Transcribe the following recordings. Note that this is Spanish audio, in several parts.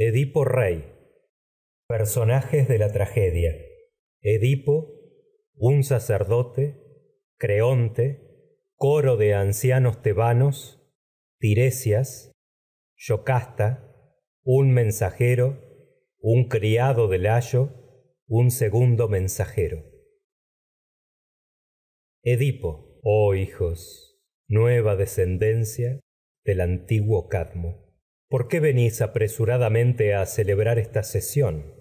edipo rey personajes de la tragedia edipo un sacerdote creonte coro de ancianos tebanos tiresias yocasta un mensajero un criado de layo un segundo mensajero edipo oh hijos nueva descendencia del antiguo cadmo por qué venís apresuradamente a celebrar esta sesión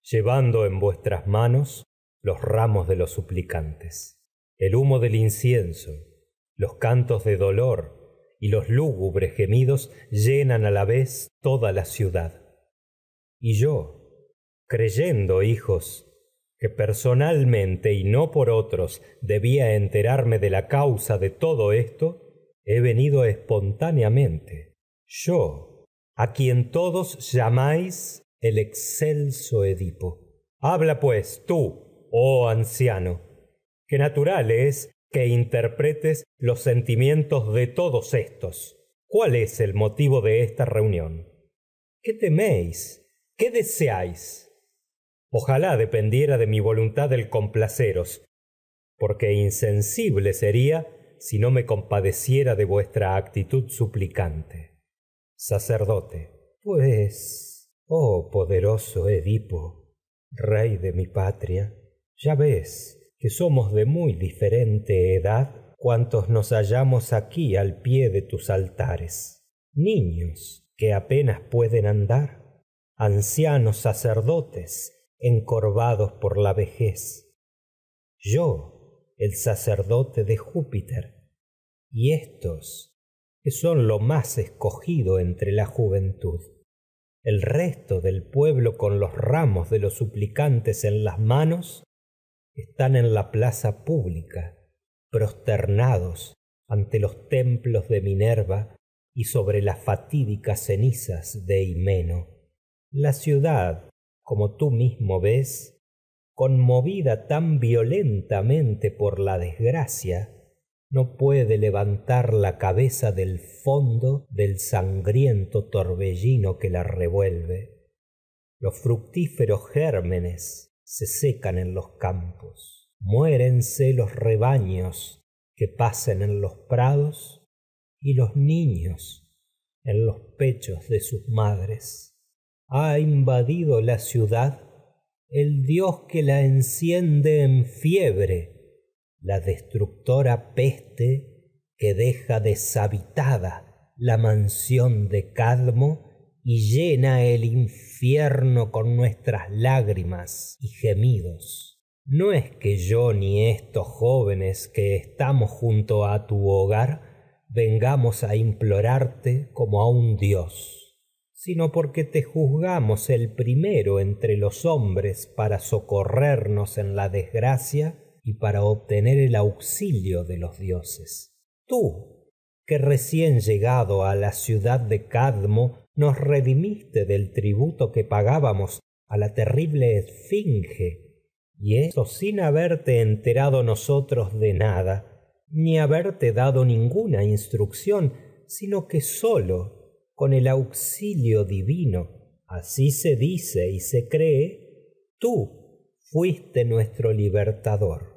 llevando en vuestras manos los ramos de los suplicantes el humo del incienso los cantos de dolor y los lúgubres gemidos llenan a la vez toda la ciudad y yo creyendo hijos que personalmente y no por otros debía enterarme de la causa de todo esto he venido espontáneamente yo a quien todos llamáis el excelso edipo habla pues tú oh anciano que natural es que interpretes los sentimientos de todos estos cuál es el motivo de esta reunión qué teméis qué deseáis ojalá dependiera de mi voluntad el complaceros porque insensible sería si no me compadeciera de vuestra actitud suplicante sacerdote pues oh poderoso edipo rey de mi patria ya ves que somos de muy diferente edad cuantos nos hallamos aquí al pie de tus altares niños que apenas pueden andar ancianos sacerdotes encorvados por la vejez yo el sacerdote de júpiter y éstos que son lo más escogido entre la juventud el resto del pueblo con los ramos de los suplicantes en las manos están en la plaza pública prosternados ante los templos de minerva y sobre las fatídicas cenizas de himeno la ciudad como tú mismo ves conmovida tan violentamente por la desgracia no puede levantar la cabeza del fondo del sangriento torbellino que la revuelve los fructíferos gérmenes se secan en los campos muérense los rebaños que pasen en los prados y los niños en los pechos de sus madres ha invadido la ciudad el dios que la enciende en fiebre la destructora peste que deja deshabitada la mansión de cadmo y llena el infierno con nuestras lágrimas y gemidos no es que yo ni estos jóvenes que estamos junto a tu hogar vengamos a implorarte como a un dios sino porque te juzgamos el primero entre los hombres para socorrernos en la desgracia y para obtener el auxilio de los dioses tú que recién llegado a la ciudad de cadmo nos redimiste del tributo que pagábamos a la terrible esfinge y esto sin haberte enterado nosotros de nada ni haberte dado ninguna instrucción sino que sólo con el auxilio divino así se dice y se cree tú fuiste nuestro libertador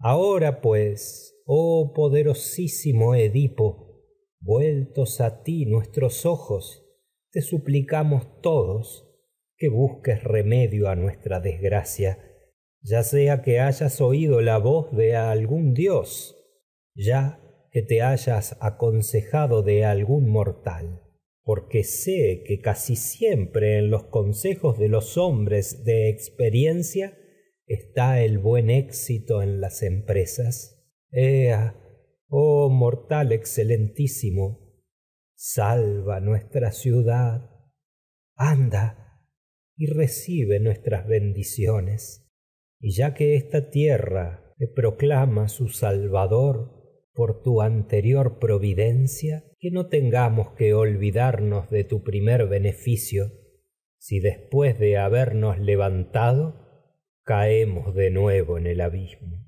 ahora pues oh poderosísimo edipo vueltos a ti nuestros ojos te suplicamos todos que busques remedio a nuestra desgracia ya sea que hayas oído la voz de algún dios ya que te hayas aconsejado de algún mortal porque sé que casi siempre en los consejos de los hombres de experiencia está el buen éxito en las empresas ea oh mortal excelentísimo salva nuestra ciudad anda y recibe nuestras bendiciones y ya que esta tierra te proclama su salvador por tu anterior providencia que no tengamos que olvidarnos de tu primer beneficio si después de habernos levantado caemos de nuevo en el abismo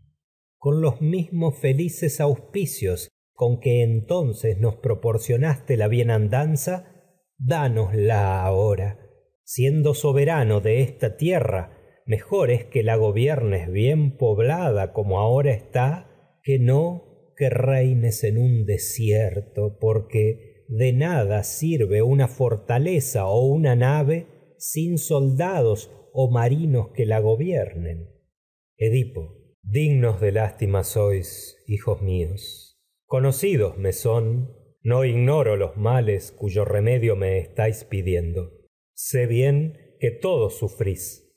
con los mismos felices auspicios con que entonces nos proporcionaste la bienandanza dánosla ahora siendo soberano de esta tierra mejor es que la gobiernes bien poblada como ahora está que no que reines en un desierto porque de nada sirve una fortaleza o una nave sin soldados o marinos que la gobiernen edipo dignos de lástima sois hijos míos conocidos me son no ignoro los males cuyo remedio me estáis pidiendo sé bien que todos sufrís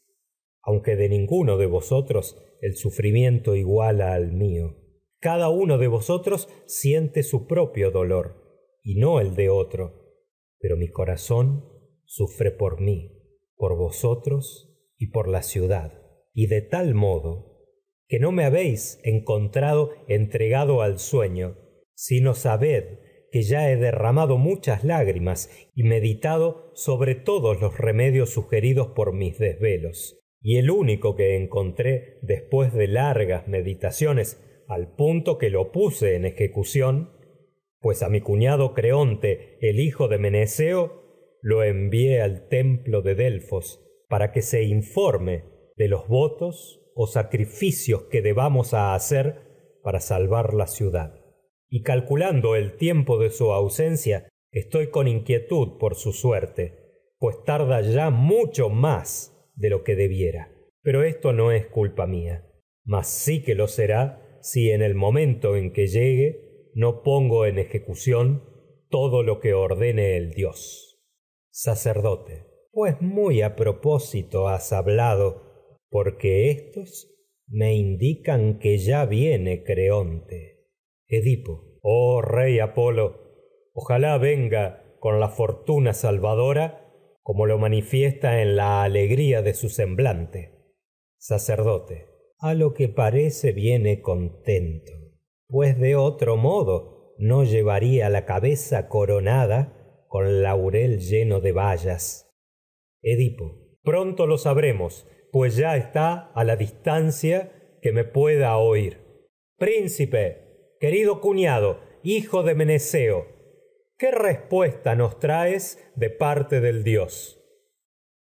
aunque de ninguno de vosotros el sufrimiento iguala al mío cada uno de vosotros siente su propio dolor y no el de otro pero mi corazón sufre por mí por vosotros y por la ciudad y de tal modo que no me habéis encontrado entregado al sueño sino sabed que ya he derramado muchas lágrimas y meditado sobre todos los remedios sugeridos por mis desvelos y el único que encontré después de largas meditaciones al punto que lo puse en ejecución pues a mi cuñado creonte el hijo de meneceo lo envié al templo de delfos para que se informe de los votos o sacrificios que debamos hacer para salvar la ciudad y calculando el tiempo de su ausencia estoy con inquietud por su suerte pues tarda ya mucho más de lo que debiera pero esto no es culpa mía mas sí que lo será si en el momento en que llegue no pongo en ejecución todo lo que ordene el dios sacerdote pues muy a propósito has hablado porque éstos me indican que ya viene creonte edipo oh rey apolo ojalá venga con la fortuna salvadora como lo manifiesta en la alegría de su semblante sacerdote a lo que parece viene contento pues de otro modo no llevaría la cabeza coronada con laurel lleno de bayas edipo pronto lo sabremos pues ya está a la distancia que me pueda oír príncipe querido cuñado hijo de meneceo qué respuesta nos traes de parte del dios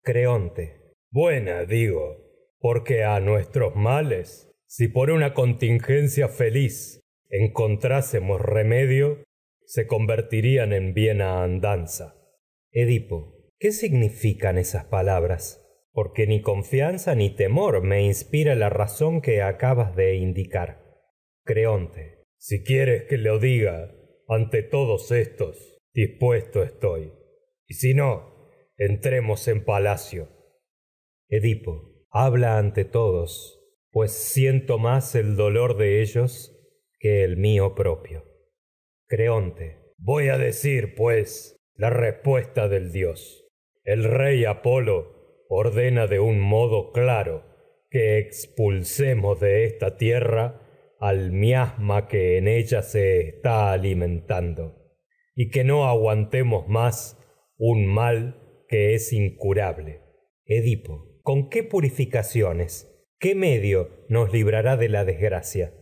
creonte buena digo porque a nuestros males si por una contingencia feliz encontrásemos remedio se convertirían en viena andanza edipo qué significan esas palabras porque ni confianza ni temor me inspira la razón que acabas de indicar creonte si quieres que lo diga ante todos estos, dispuesto estoy y si no entremos en palacio edipo habla ante todos pues siento más el dolor de ellos que el mío propio creonte voy a decir pues la respuesta del dios el rey apolo ordena de un modo claro que expulsemos de esta tierra al miasma que en ella se está alimentando y que no aguantemos más un mal que es incurable edipo con qué purificaciones qué medio nos librará de la desgracia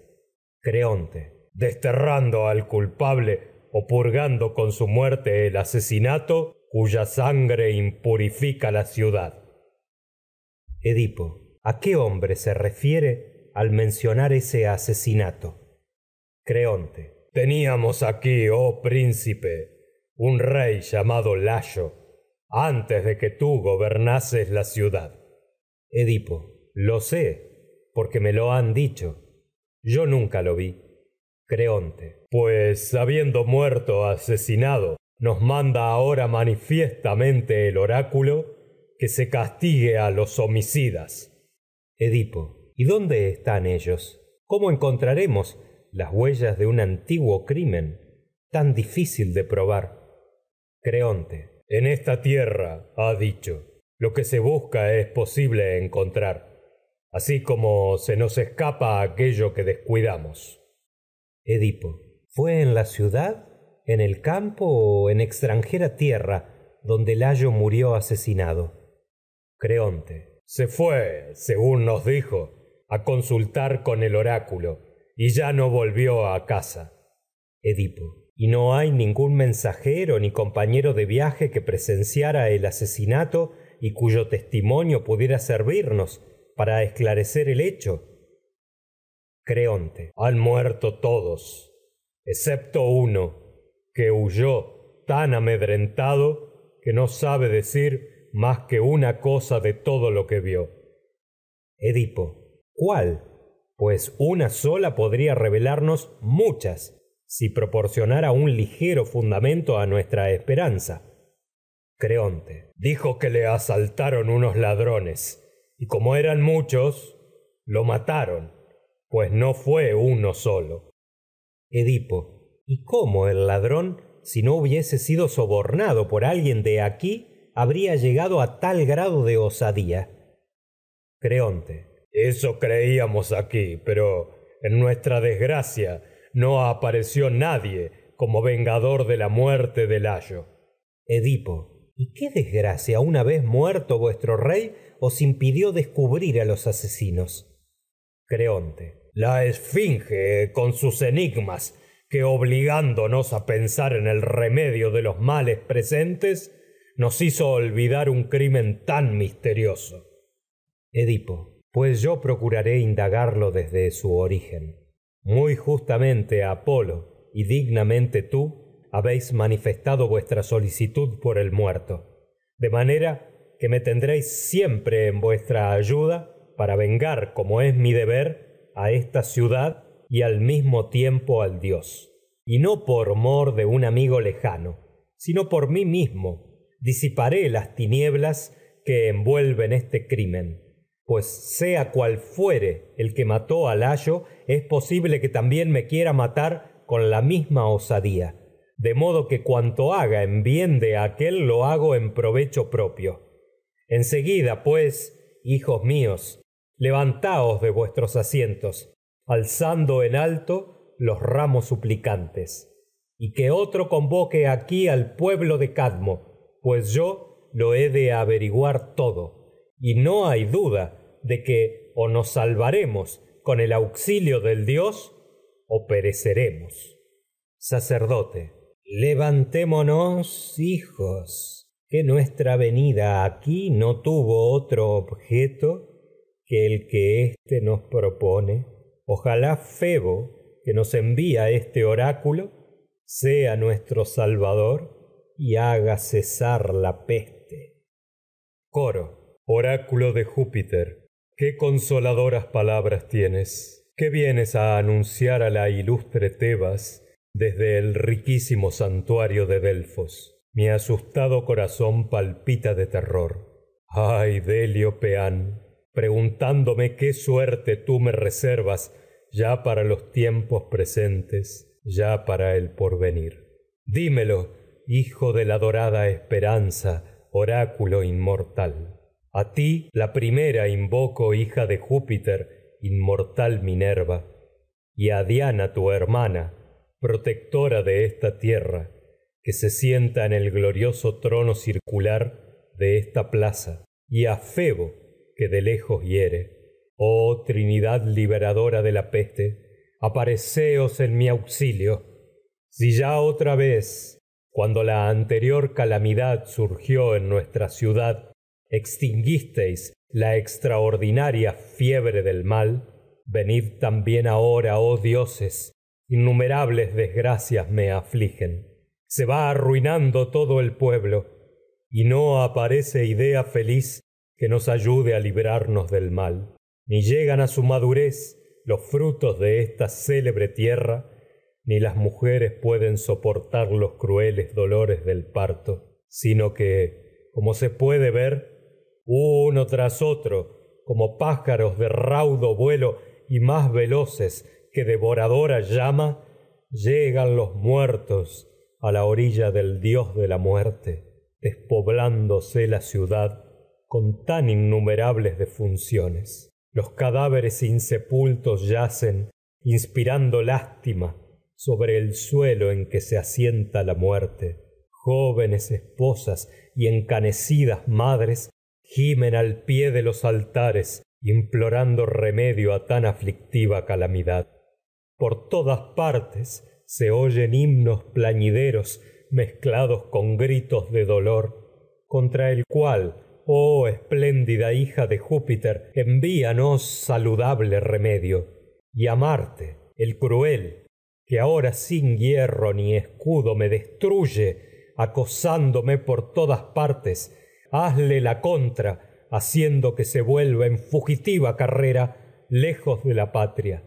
creonte desterrando al culpable o purgando con su muerte el asesinato cuya sangre impurifica la ciudad edipo a qué hombre se refiere al mencionar ese asesinato creonte teníamos aquí oh príncipe un rey llamado layo antes de que tú gobernases la ciudad edipo lo sé porque me lo han dicho yo nunca lo vi creonte pues habiendo muerto asesinado nos manda ahora manifiestamente el oráculo que se castigue a los homicidas edipo y dónde están ellos cómo encontraremos las huellas de un antiguo crimen tan difícil de probar creonte en esta tierra ha dicho lo que se busca es posible encontrar así como se nos escapa aquello que descuidamos edipo fué en la ciudad en el campo o en extranjera tierra donde layo murió asesinado creonte se fué según nos dijo a consultar con el oráculo y ya no volvió a casa edipo y no hay ningún mensajero ni compañero de viaje que presenciara el asesinato y cuyo testimonio pudiera servirnos para esclarecer el hecho creonte han muerto todos excepto uno que huyó tan amedrentado que no sabe decir más que una cosa de todo lo que vio edipo cuál pues una sola podría revelarnos muchas si proporcionara un ligero fundamento a nuestra esperanza creonte dijo que le asaltaron unos ladrones y como eran muchos lo mataron pues no fué uno solo edipo y cómo el ladrón si no hubiese sido sobornado por alguien de aquí habría llegado a tal grado de osadía creonte eso creíamos aquí pero en nuestra desgracia no apareció nadie como vengador de la muerte de layo edipo y qué desgracia una vez muerto vuestro rey os impidió descubrir a los asesinos creonte la esfinge con sus enigmas que obligándonos a pensar en el remedio de los males presentes nos hizo olvidar un crimen tan misterioso edipo pues yo procuraré indagarlo desde su origen muy justamente apolo y dignamente tú habéis manifestado vuestra solicitud por el muerto de manera que me tendréis siempre en vuestra ayuda para vengar como es mi deber a esta ciudad y al mismo tiempo al dios y no por mor de un amigo lejano sino por mí mismo disiparé las tinieblas que envuelven este crimen pues sea cual fuere el que mató a layo es posible que también me quiera matar con la misma osadía de modo que cuanto haga en bien de aquel lo hago en provecho propio en seguida pues hijos míos levantaos de vuestros asientos alzando en alto los ramos suplicantes y que otro convoque aquí al pueblo de cadmo pues yo lo he de averiguar todo y no hay duda de que o nos salvaremos con el auxilio del dios o pereceremos sacerdote levantémonos hijos que nuestra venida aquí no tuvo otro objeto que el que éste nos propone ojalá febo que nos envía este oráculo sea nuestro salvador y haga cesar la peste coro oráculo de júpiter qué consoladoras palabras tienes Qué vienes a anunciar a la ilustre tebas desde el riquísimo santuario de delfos mi asustado corazón palpita de terror ay delio peán preguntándome qué suerte tú me reservas ya para los tiempos presentes ya para el porvenir dímelo hijo de la dorada esperanza oráculo inmortal a ti la primera invoco hija de júpiter inmortal minerva y a diana tu hermana protectora de esta tierra que se sienta en el glorioso trono circular de esta plaza y a febo que de lejos hiere oh trinidad liberadora de la peste apareceos en mi auxilio si ya otra vez cuando la anterior calamidad surgió en nuestra ciudad extinguisteis la extraordinaria fiebre del mal venid también ahora oh dioses innumerables desgracias me afligen se va arruinando todo el pueblo y no aparece idea feliz que nos ayude a librarnos del mal ni llegan a su madurez los frutos de esta célebre tierra ni las mujeres pueden soportar los crueles dolores del parto sino que como se puede ver uno tras otro como pájaros de raudo vuelo y más veloces que devoradora llama llegan los muertos a la orilla del dios de la muerte despoblándose la ciudad con tan innumerables defunciones los cadáveres insepultos yacen inspirando lástima sobre el suelo en que se asienta la muerte jóvenes esposas y encanecidas madres gimen al pie de los altares implorando remedio a tan aflictiva calamidad por todas partes se oyen himnos plañideros mezclados con gritos de dolor contra el cual oh espléndida hija de júpiter envíanos saludable remedio y a marte el cruel que ahora sin hierro ni escudo me destruye acosándome por todas partes hazle la contra haciendo que se vuelva en fugitiva carrera lejos de la patria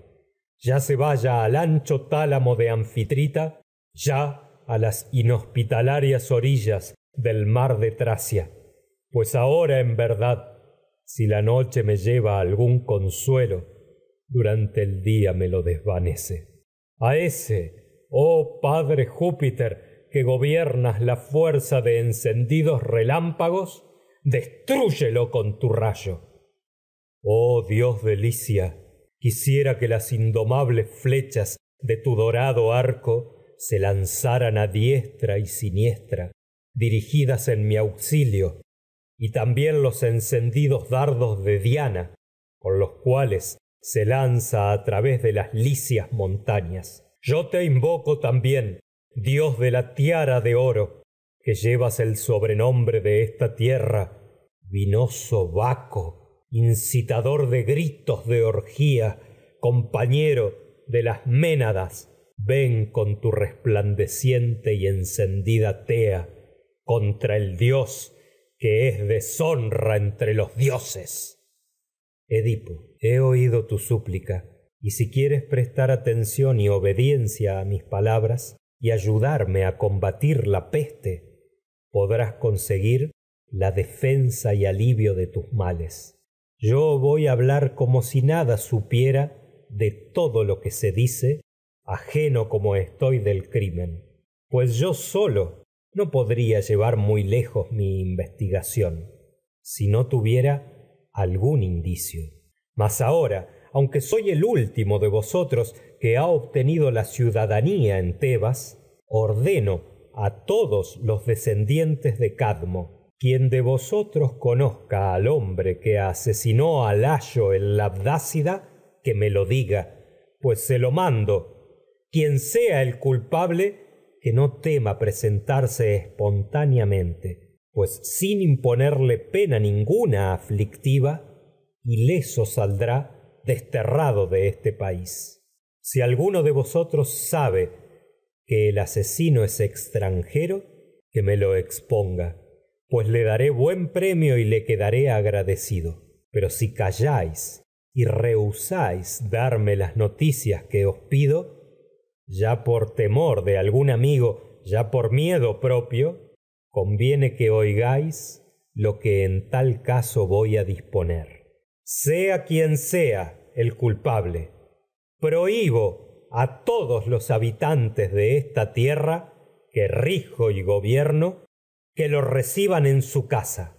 ya se vaya al ancho tálamo de anfitrita ya a las inhospitalarias orillas del mar de tracia pues ahora en verdad si la noche me lleva algún consuelo durante el día me lo desvanece a ese oh padre júpiter que gobiernas la fuerza de encendidos relámpagos destruyelo con tu rayo oh dios de licia quisiera que las indomables flechas de tu dorado arco se lanzaran a diestra y siniestra dirigidas en mi auxilio y también los encendidos dardos de diana con los cuales se lanza a través de las licias montañas yo te invoco también dios de la tiara de oro que llevas el sobrenombre de esta tierra vinoso baco incitador de gritos de orgía compañero de las ménadas ven con tu resplandeciente y encendida tea contra el dios que es deshonra entre los dioses edipo he oído tu súplica y si quieres prestar atención y obediencia a mis palabras y ayudarme a combatir la peste podrás conseguir la defensa y alivio de tus males yo voy a hablar como si nada supiera de todo lo que se dice ajeno como estoy del crimen pues yo solo no podría llevar muy lejos mi investigación si no tuviera algún indicio mas ahora aunque soy el último de vosotros que ha obtenido la ciudadanía en tebas ordeno a todos los descendientes de cadmo quien de vosotros conozca al hombre que asesinó a layo el labdácida que me lo diga pues se lo mando quien sea el culpable que no tema presentarse espontáneamente pues sin imponerle pena ninguna aflictiva ileso saldrá desterrado de este país si alguno de vosotros sabe que el asesino es extranjero que me lo exponga pues le daré buen premio y le quedaré agradecido pero si calláis y rehusáis darme las noticias que os pido ya por temor de algún amigo ya por miedo propio conviene que oigáis lo que en tal caso voy a disponer sea quien sea el culpable prohibo a todos los habitantes de esta tierra que rijo y gobierno que lo reciban en su casa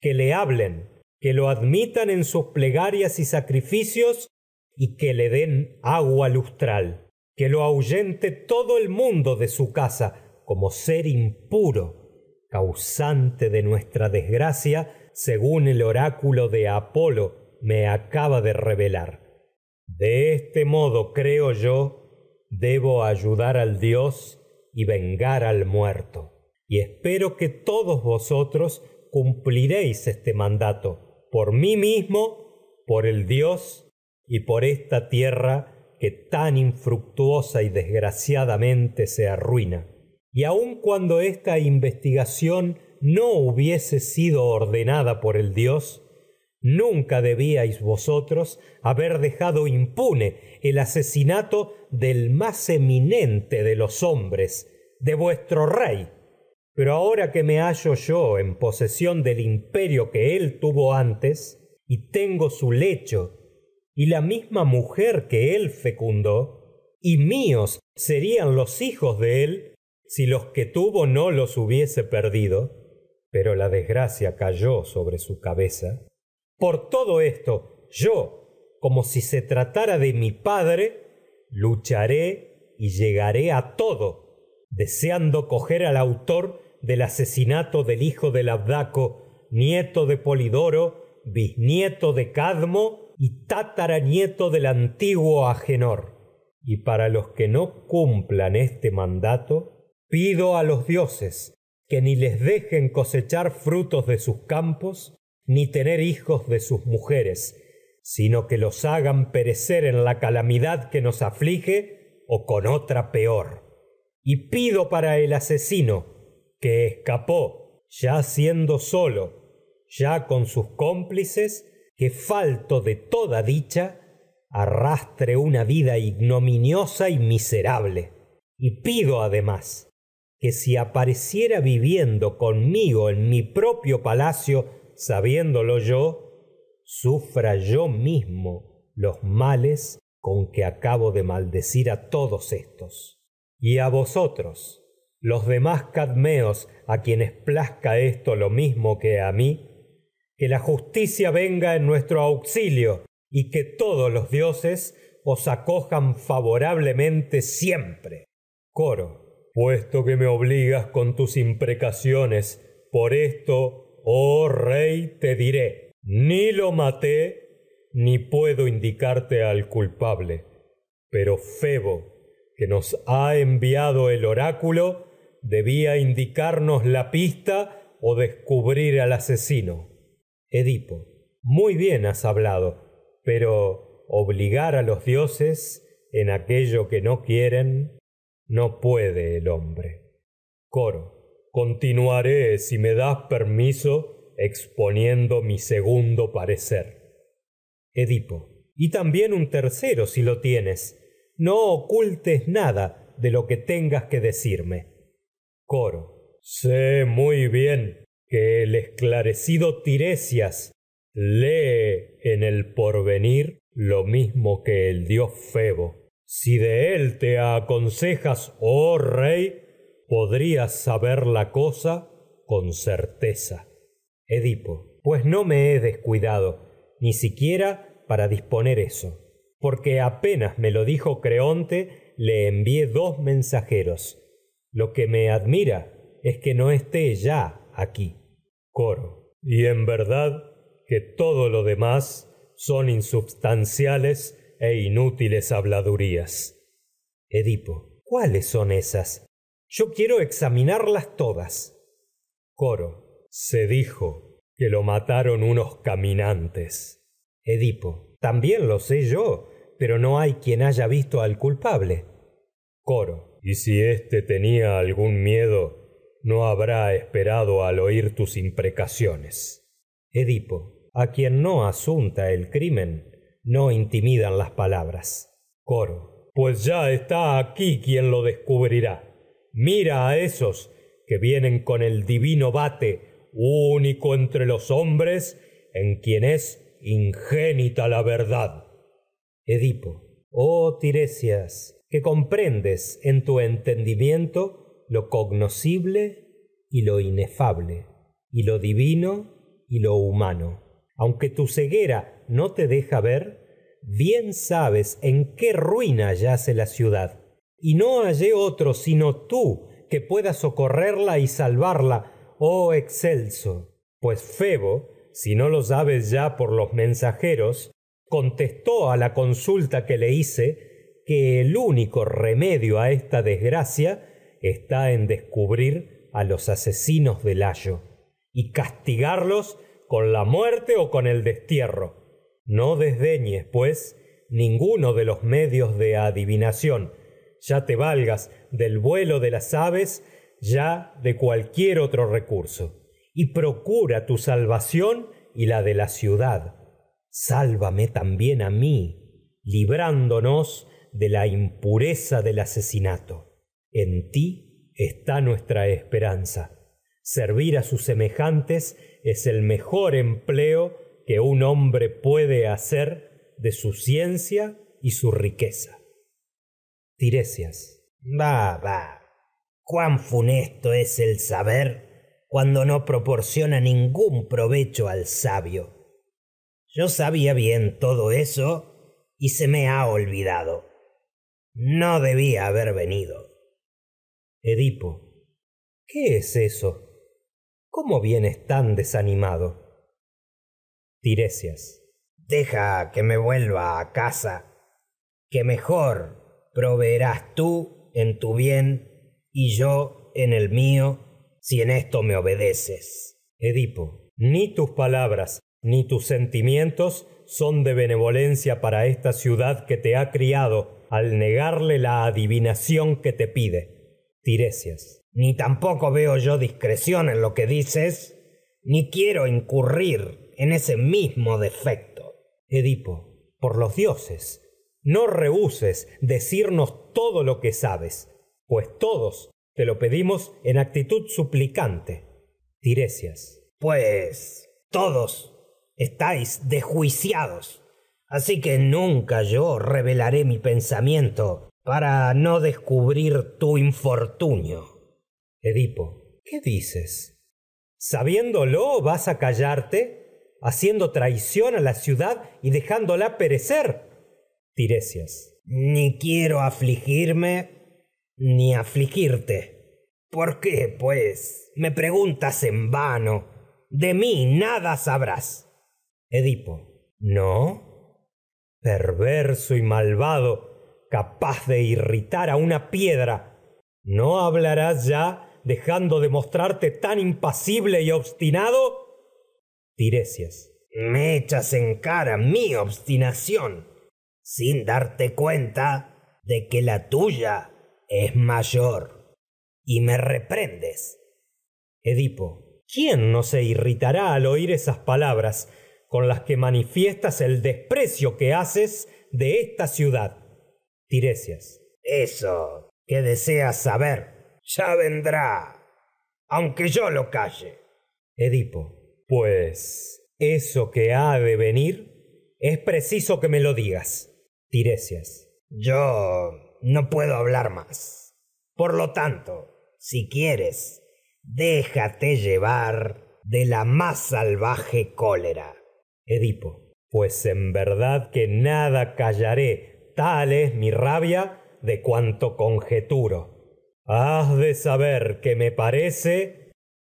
que le hablen que lo admitan en sus plegarias y sacrificios y que le den agua lustral que lo ahuyente todo el mundo de su casa como ser impuro causante de nuestra desgracia según el oráculo de apolo me acaba de revelar de este modo creo yo debo ayudar al dios y vengar al muerto y espero que todos vosotros cumpliréis este mandato por mí mismo por el dios y por esta tierra que tan infructuosa y desgraciadamente se arruina y aun cuando esta investigación no hubiese sido ordenada por el dios nunca debíais vosotros haber dejado impune el asesinato del más eminente de los hombres de vuestro rey pero ahora que me hallo yo en posesión del imperio que él tuvo antes y tengo su lecho y la misma mujer que él fecundó y míos serían los hijos de él si los que tuvo no los hubiese perdido pero la desgracia cayó sobre su cabeza por todo esto yo como si se tratara de mi padre lucharé y llegaré a todo deseando coger al autor del asesinato del hijo de abdaco nieto de polidoro bisnieto de cadmo y nieto del antiguo agenor y para los que no cumplan este mandato pido a los dioses que ni les dejen cosechar frutos de sus campos ni tener hijos de sus mujeres sino que los hagan perecer en la calamidad que nos aflige o con otra peor y pido para el asesino que escapó ya siendo solo ya con sus cómplices que falto de toda dicha arrastre una vida ignominiosa y miserable y pido además que si apareciera viviendo conmigo en mi propio palacio sabiéndolo yo sufra yo mismo los males con que acabo de maldecir a todos éstos y a vosotros los demás cadmeos a quienes plazca esto lo mismo que a mí que la justicia venga en nuestro auxilio y que todos los dioses os acojan favorablemente siempre coro puesto que me obligas con tus imprecaciones por esto oh rey te diré ni lo maté ni puedo indicarte al culpable pero febo que nos ha enviado el oráculo debía indicarnos la pista o descubrir al asesino edipo muy bien has hablado pero obligar a los dioses en aquello que no quieren no puede el hombre coro continuaré si me das permiso exponiendo mi segundo parecer edipo y también un tercero si lo tienes no ocultes nada de lo que tengas que decirme coro sé muy bien que el esclarecido tiresias lee en el porvenir lo mismo que el dios febo si de él te aconsejas oh rey podrías saber la cosa con certeza edipo pues no me he descuidado ni siquiera para disponer eso porque apenas me lo dijo creonte le envié dos mensajeros lo que me admira es que no esté ya aquí coro y en verdad que todo lo demás son insubstanciales e inútiles habladurías edipo cuáles son esas yo quiero examinarlas todas coro se dijo que lo mataron unos caminantes edipo también lo sé yo pero no hay quien haya visto al culpable coro y si éste tenía algún miedo no habrá esperado al oír tus imprecaciones edipo a quien no asunta el crimen no intimidan las palabras coro pues ya está aquí quien lo descubrirá mira a esos que vienen con el divino bate único entre los hombres en quien es ingénita la verdad edipo oh tiresias que comprendes en tu entendimiento lo cognoscible y lo inefable y lo divino y lo humano aunque tu ceguera no te deja ver bien sabes en qué ruina yace la ciudad y no hallé otro sino tú que pueda socorrerla y salvarla oh excelso pues febo si no lo sabes ya por los mensajeros contestó a la consulta que le hice que el único remedio a esta desgracia está en descubrir a los asesinos de layo y castigarlos con la muerte o con el destierro no desdeñes pues ninguno de los medios de adivinación ya te valgas del vuelo de las aves ya de cualquier otro recurso y procura tu salvación y la de la ciudad sálvame también a mí librándonos de la impureza del asesinato en ti está nuestra esperanza servir a sus semejantes es el mejor empleo que un hombre puede hacer de su ciencia y su riqueza tiresias bah bah cuán funesto es el saber cuando no proporciona ningún provecho al sabio yo sabía bien todo eso y se me ha olvidado no debía haber venido edipo qué es eso cómo vienes tan desanimado tiresias deja que me vuelva a casa que mejor proveerás tú en tu bien y yo en el mío si en esto me obedeces edipo ni tus palabras ni tus sentimientos son de benevolencia para esta ciudad que te ha criado al negarle la adivinación que te pide tiresias ni tampoco veo yo discreción en lo que dices ni quiero incurrir en ese mismo defecto edipo por los dioses no rehuses decirnos todo lo que sabes pues todos te lo pedimos en actitud suplicante tiresias pues todos estáis desjuiciados así que nunca yo revelaré mi pensamiento para no descubrir tu infortunio edipo qué dices sabiéndolo vas a callarte haciendo traición a la ciudad y dejándola perecer tiresias ni quiero afligirme ni afligirte por qué pues me preguntas en vano de mí nada sabrás edipo no perverso y malvado capaz de irritar a una piedra no hablarás ya dejando de mostrarte tan impasible y obstinado tiresias me echas en cara mi obstinación sin darte cuenta de que la tuya es mayor y me reprendes edipo quién no se irritará al oír esas palabras con las que manifiestas el desprecio que haces de esta ciudad tiresias eso que deseas saber ya vendrá aunque yo lo calle edipo pues eso que ha de venir es preciso que me lo digas tiresias yo no puedo hablar más por lo tanto si quieres déjate llevar de la más salvaje cólera edipo pues en verdad que nada callaré tal es mi rabia de cuanto conjeturo has de saber que me parece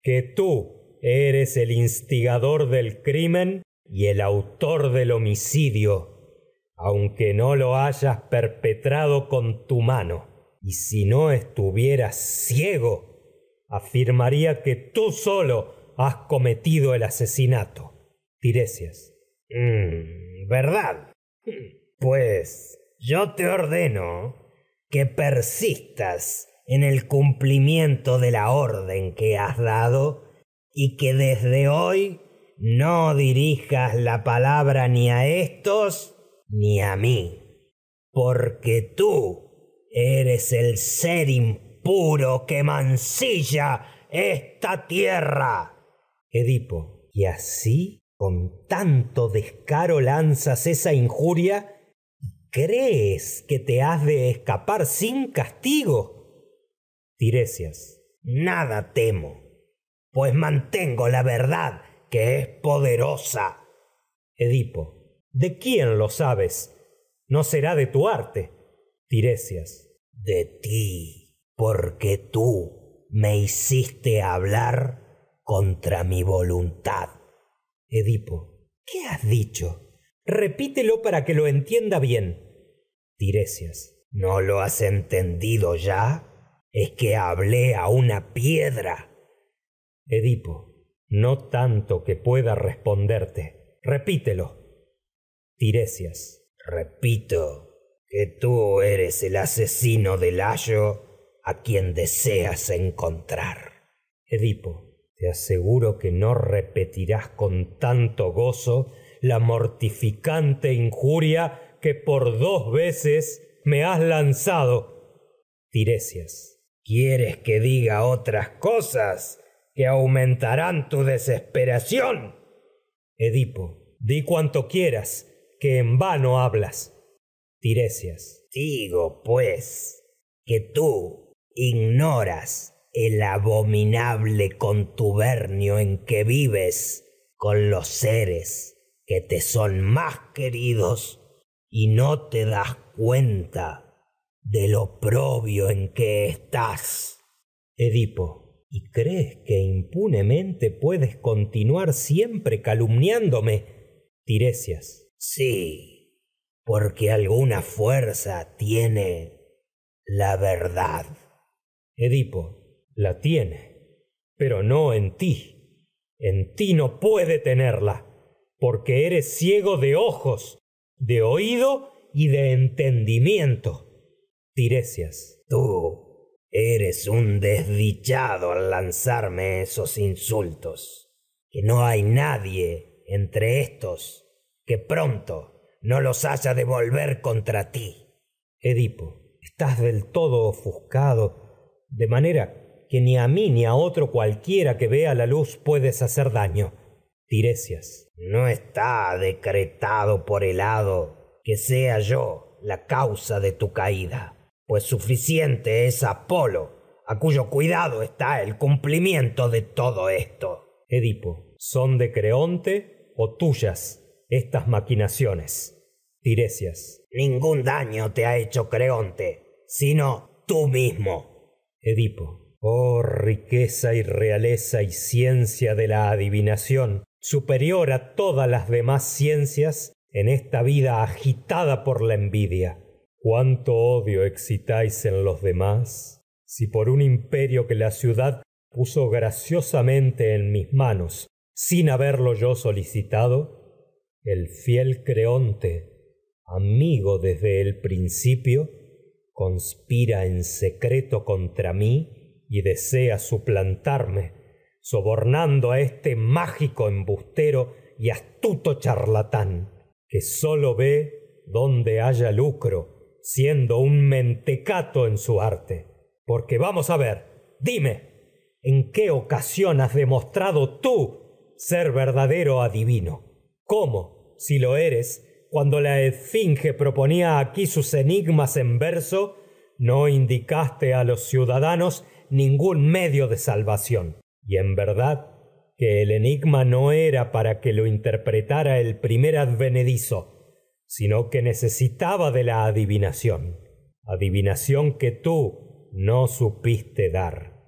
que tú eres el instigador del crimen y el autor del homicidio aunque no lo hayas perpetrado con tu mano y si no estuvieras ciego afirmaría que tú solo has cometido el asesinato tiresias mm, verdad mm, pues yo te ordeno que persistas en el cumplimiento de la orden que has dado y que desde hoy no dirijas la palabra ni a éstos ni a mí, porque tú eres el ser impuro que mancilla esta tierra. Edipo, y así con tanto descaro lanzas esa injuria crees que te has de escapar sin castigo tiresias nada temo pues mantengo la verdad que es poderosa edipo de quién lo sabes no será de tu arte tiresias de ti porque tú me hiciste hablar contra mi voluntad edipo qué has dicho repítelo para que lo entienda bien tiresias no lo has entendido ya es que hablé a una piedra edipo no tanto que pueda responderte repítelo tiresias repito que tú eres el asesino de layo a quien deseas encontrar edipo te aseguro que no repetirás con tanto gozo la mortificante injuria que por dos veces me has lanzado tiresias quieres que diga otras cosas que aumentarán tu desesperación edipo di cuanto quieras que en vano hablas tiresias digo pues que tú ignoras el abominable contubernio en que vives con los seres que te son más queridos y no te das cuenta de lo oprobio en que estás edipo y crees que impunemente puedes continuar siempre calumniándome tiresias sí porque alguna fuerza tiene la verdad edipo la tiene pero no en ti en ti no puede tenerla porque eres ciego de ojos de oído y de entendimiento tiresias tú eres un desdichado al lanzarme esos insultos que no hay nadie entre éstos que pronto no los haya de volver contra ti edipo estás del todo ofuscado de manera que ni a mí ni a otro cualquiera que vea la luz puedes hacer daño tiresias no está decretado por el hado que sea yo la causa de tu caída pues suficiente es apolo a cuyo cuidado está el cumplimiento de todo esto edipo son de creonte o tuyas estas maquinaciones tiresias ningún daño te ha hecho creonte sino tú mismo edipo oh riqueza y realeza y ciencia de la adivinación superior a todas las demás ciencias en esta vida agitada por la envidia cuánto odio excitáis en los demás si por un imperio que la ciudad puso graciosamente en mis manos sin haberlo yo solicitado el fiel creonte amigo desde el principio conspira en secreto contra mí y desea suplantarme sobornando a este mágico embustero y astuto charlatán que sólo ve donde haya lucro siendo un mentecato en su arte porque vamos a ver dime en qué ocasión has demostrado tú ser verdadero adivino cómo si lo eres cuando la esfinge proponía aquí sus enigmas en verso no indicaste a los ciudadanos ningún medio de salvación y en verdad que el enigma no era para que lo interpretara el primer advenedizo sino que necesitaba de la adivinación adivinación que tú no supiste dar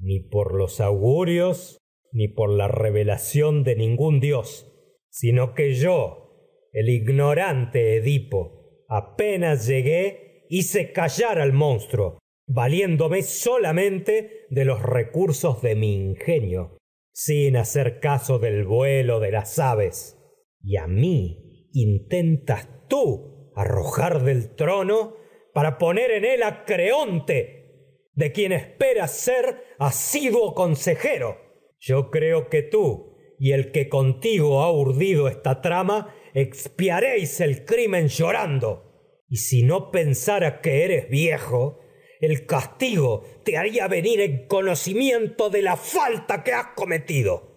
ni por los augurios ni por la revelación de ningún dios sino que yo el ignorante edipo apenas llegué hice callar al monstruo valiéndome solamente de los recursos de mi ingenio sin hacer caso del vuelo de las aves y a mí intentas tú arrojar del trono para poner en él a creonte de quien esperas ser asiduo consejero yo creo que tú y el que contigo ha urdido esta trama expiaréis el crimen llorando y si no pensara que eres viejo el castigo te haría venir en conocimiento de la falta que has cometido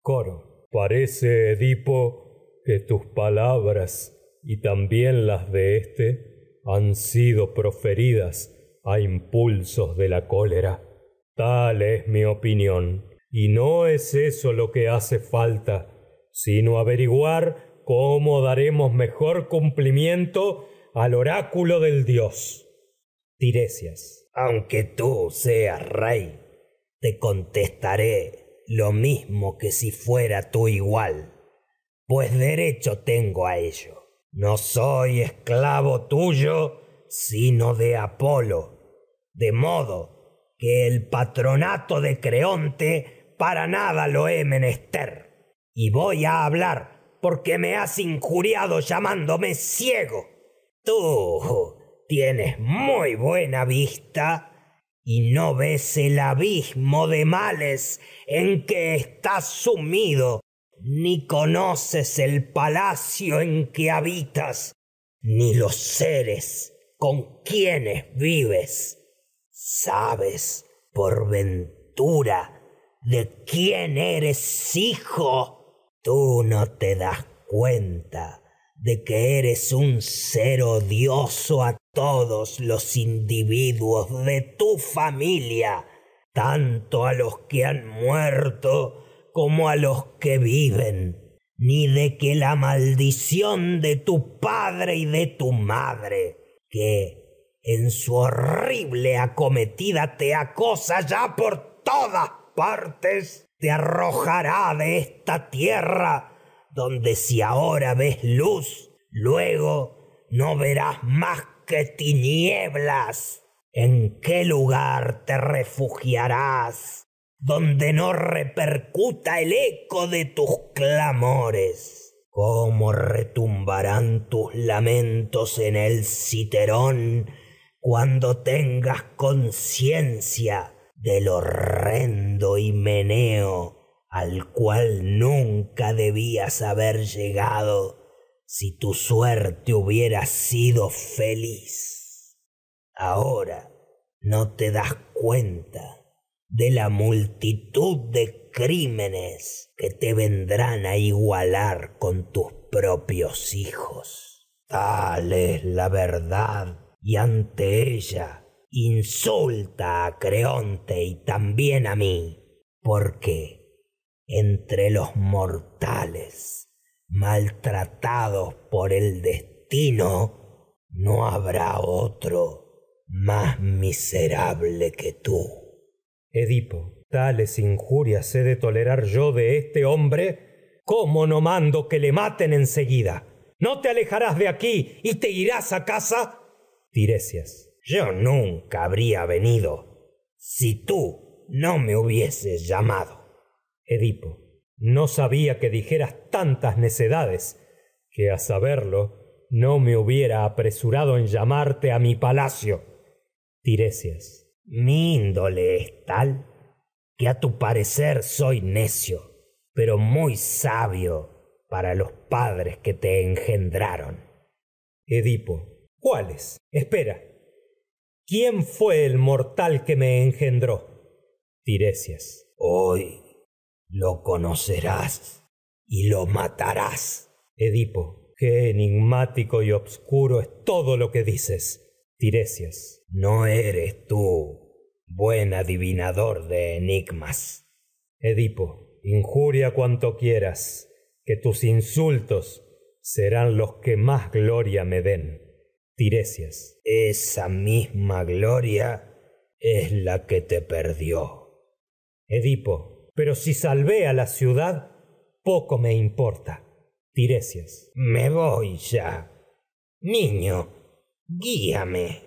coro parece edipo que tus palabras y también las de éste han sido proferidas a impulsos de la cólera tal es mi opinión y no es eso lo que hace falta sino averiguar cómo daremos mejor cumplimiento al oráculo del dios tiresias aunque tú seas rey te contestaré lo mismo que si fuera tu igual pues derecho tengo a ello no soy esclavo tuyo sino de apolo de modo que el patronato de creonte para nada lo he menester y voy a hablar porque me has injuriado llamándome ciego tú tienes muy buena vista y no ves el abismo de males en que estás sumido ni conoces el palacio en que habitas ni los seres con quienes vives sabes por ventura de quién eres hijo tú no te das cuenta de que eres un ser odioso todos los individuos de tu familia tanto a los que han muerto como a los que viven ni de que la maldición de tu padre y de tu madre que en su horrible acometida te acosa ya por todas partes te arrojará de esta tierra donde si ahora ves luz luego no verás más que tinieblas en qué lugar te refugiarás donde no repercuta el eco de tus clamores cómo retumbarán tus lamentos en el citerón cuando tengas conciencia del horrendo himeneo al cual nunca debías haber llegado si tu suerte hubiera sido feliz. Ahora no te das cuenta de la multitud de crímenes que te vendrán a igualar con tus propios hijos. Tal es la verdad y ante ella insulta a Creonte y también a mí, porque entre los mortales maltratados por el destino no habrá otro más miserable que tú edipo tales injurias he de tolerar yo de este hombre cómo no mando que le maten en seguida no te alejarás de aquí y te irás a casa tiresias yo nunca habría venido si tú no me hubieses llamado edipo no sabía que dijeras tantas necedades que a saberlo no me hubiera apresurado en llamarte a mi palacio tiresias mi índole es tal que a tu parecer soy necio pero muy sabio para los padres que te engendraron edipo cuáles espera quién fue el mortal que me engendró tiresias hoy lo conocerás y lo matarás edipo qué enigmático y obscuro es todo lo que dices tiresias no eres tú buen adivinador de enigmas edipo injuria cuanto quieras que tus insultos serán los que más gloria me den tiresias esa misma gloria es la que te perdió edipo pero si salvé a la ciudad poco me importa tiresias me voy ya niño guíame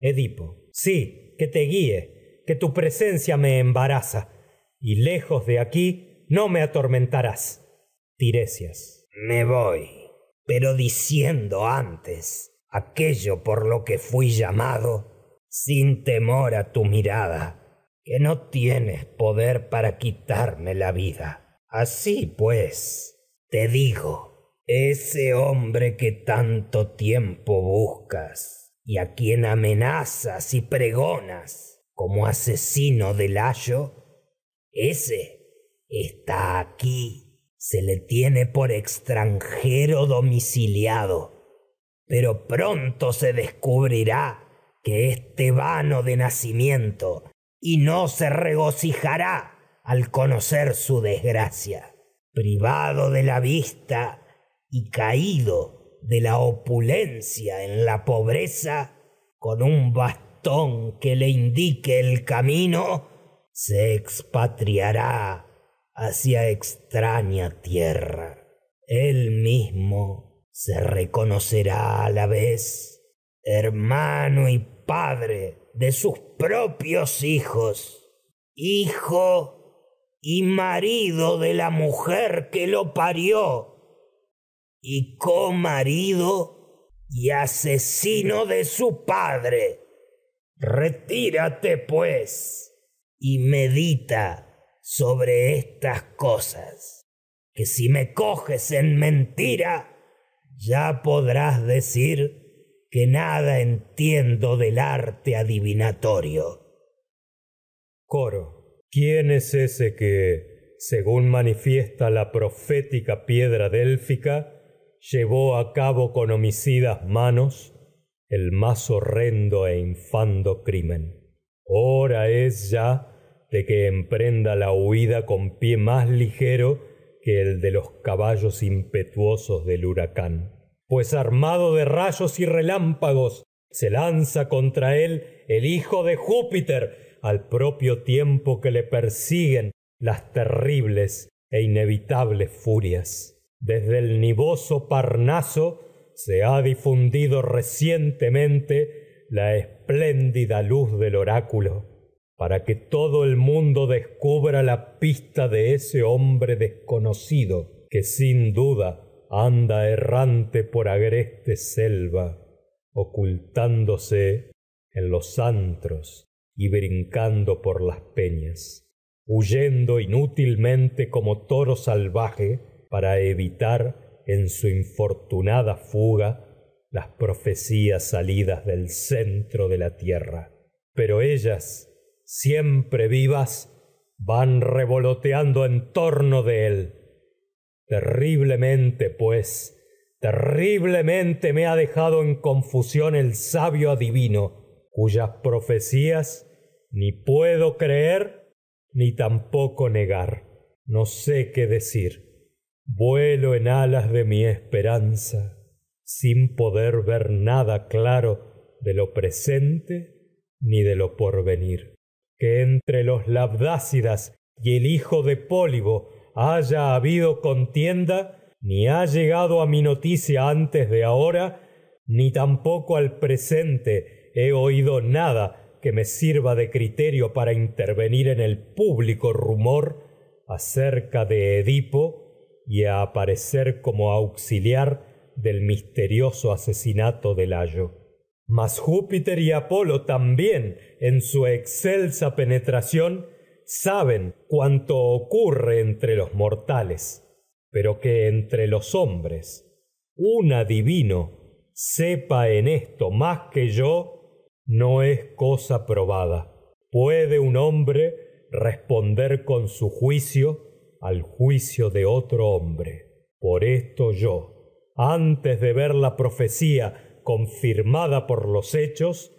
edipo sí que te guíe que tu presencia me embaraza y lejos de aquí no me atormentarás tiresias me voy pero diciendo antes aquello por lo que fui llamado sin temor a tu mirada que no tienes poder para quitarme la vida así pues te digo ese hombre que tanto tiempo buscas y a quien amenazas y pregonas como asesino de layo ese está aquí se le tiene por extranjero domiciliado pero pronto se descubrirá que este vano de nacimiento y no se regocijará al conocer su desgracia privado de la vista y caído de la opulencia en la pobreza con un bastón que le indique el camino se expatriará hacia extraña tierra él mismo se reconocerá a la vez hermano y padre de sus propios hijos hijo y marido de la mujer que lo parió y comarido y asesino de su padre retírate pues y medita sobre estas cosas que si me coges en mentira ya podrás decir que nada entiendo del arte adivinatorio coro quién es ese que según manifiesta la profética piedra délfica llevó a cabo con homicidas manos el más horrendo e infando crimen hora es ya de que emprenda la huida con pie más ligero que el de los caballos impetuosos del huracán pues armado de rayos y relámpagos se lanza contra él el hijo de júpiter al propio tiempo que le persiguen las terribles e inevitables furias desde el nivoso parnaso se ha difundido recientemente la espléndida luz del oráculo para que todo el mundo descubra la pista de ese hombre desconocido que sin duda anda errante por agreste selva ocultándose en los antros y brincando por las peñas huyendo inútilmente como toro salvaje para evitar en su infortunada fuga las profecías salidas del centro de la tierra pero ellas siempre vivas van revoloteando en torno de él terriblemente pues terriblemente me ha dejado en confusión el sabio adivino cuyas profecías ni puedo creer ni tampoco negar no sé qué decir vuelo en alas de mi esperanza sin poder ver nada claro de lo presente ni de lo porvenir que entre los labdácidas y el hijo de pólibo haya habido contienda ni ha llegado a mi noticia antes de ahora ni tampoco al presente he oído nada que me sirva de criterio para intervenir en el público rumor acerca de edipo y a aparecer como auxiliar del misterioso asesinato de layo mas júpiter y apolo también en su excelsa penetración saben cuanto ocurre entre los mortales pero que entre los hombres un adivino sepa en esto más que yo no es cosa probada puede un hombre responder con su juicio al juicio de otro hombre por esto yo antes de ver la profecía confirmada por los hechos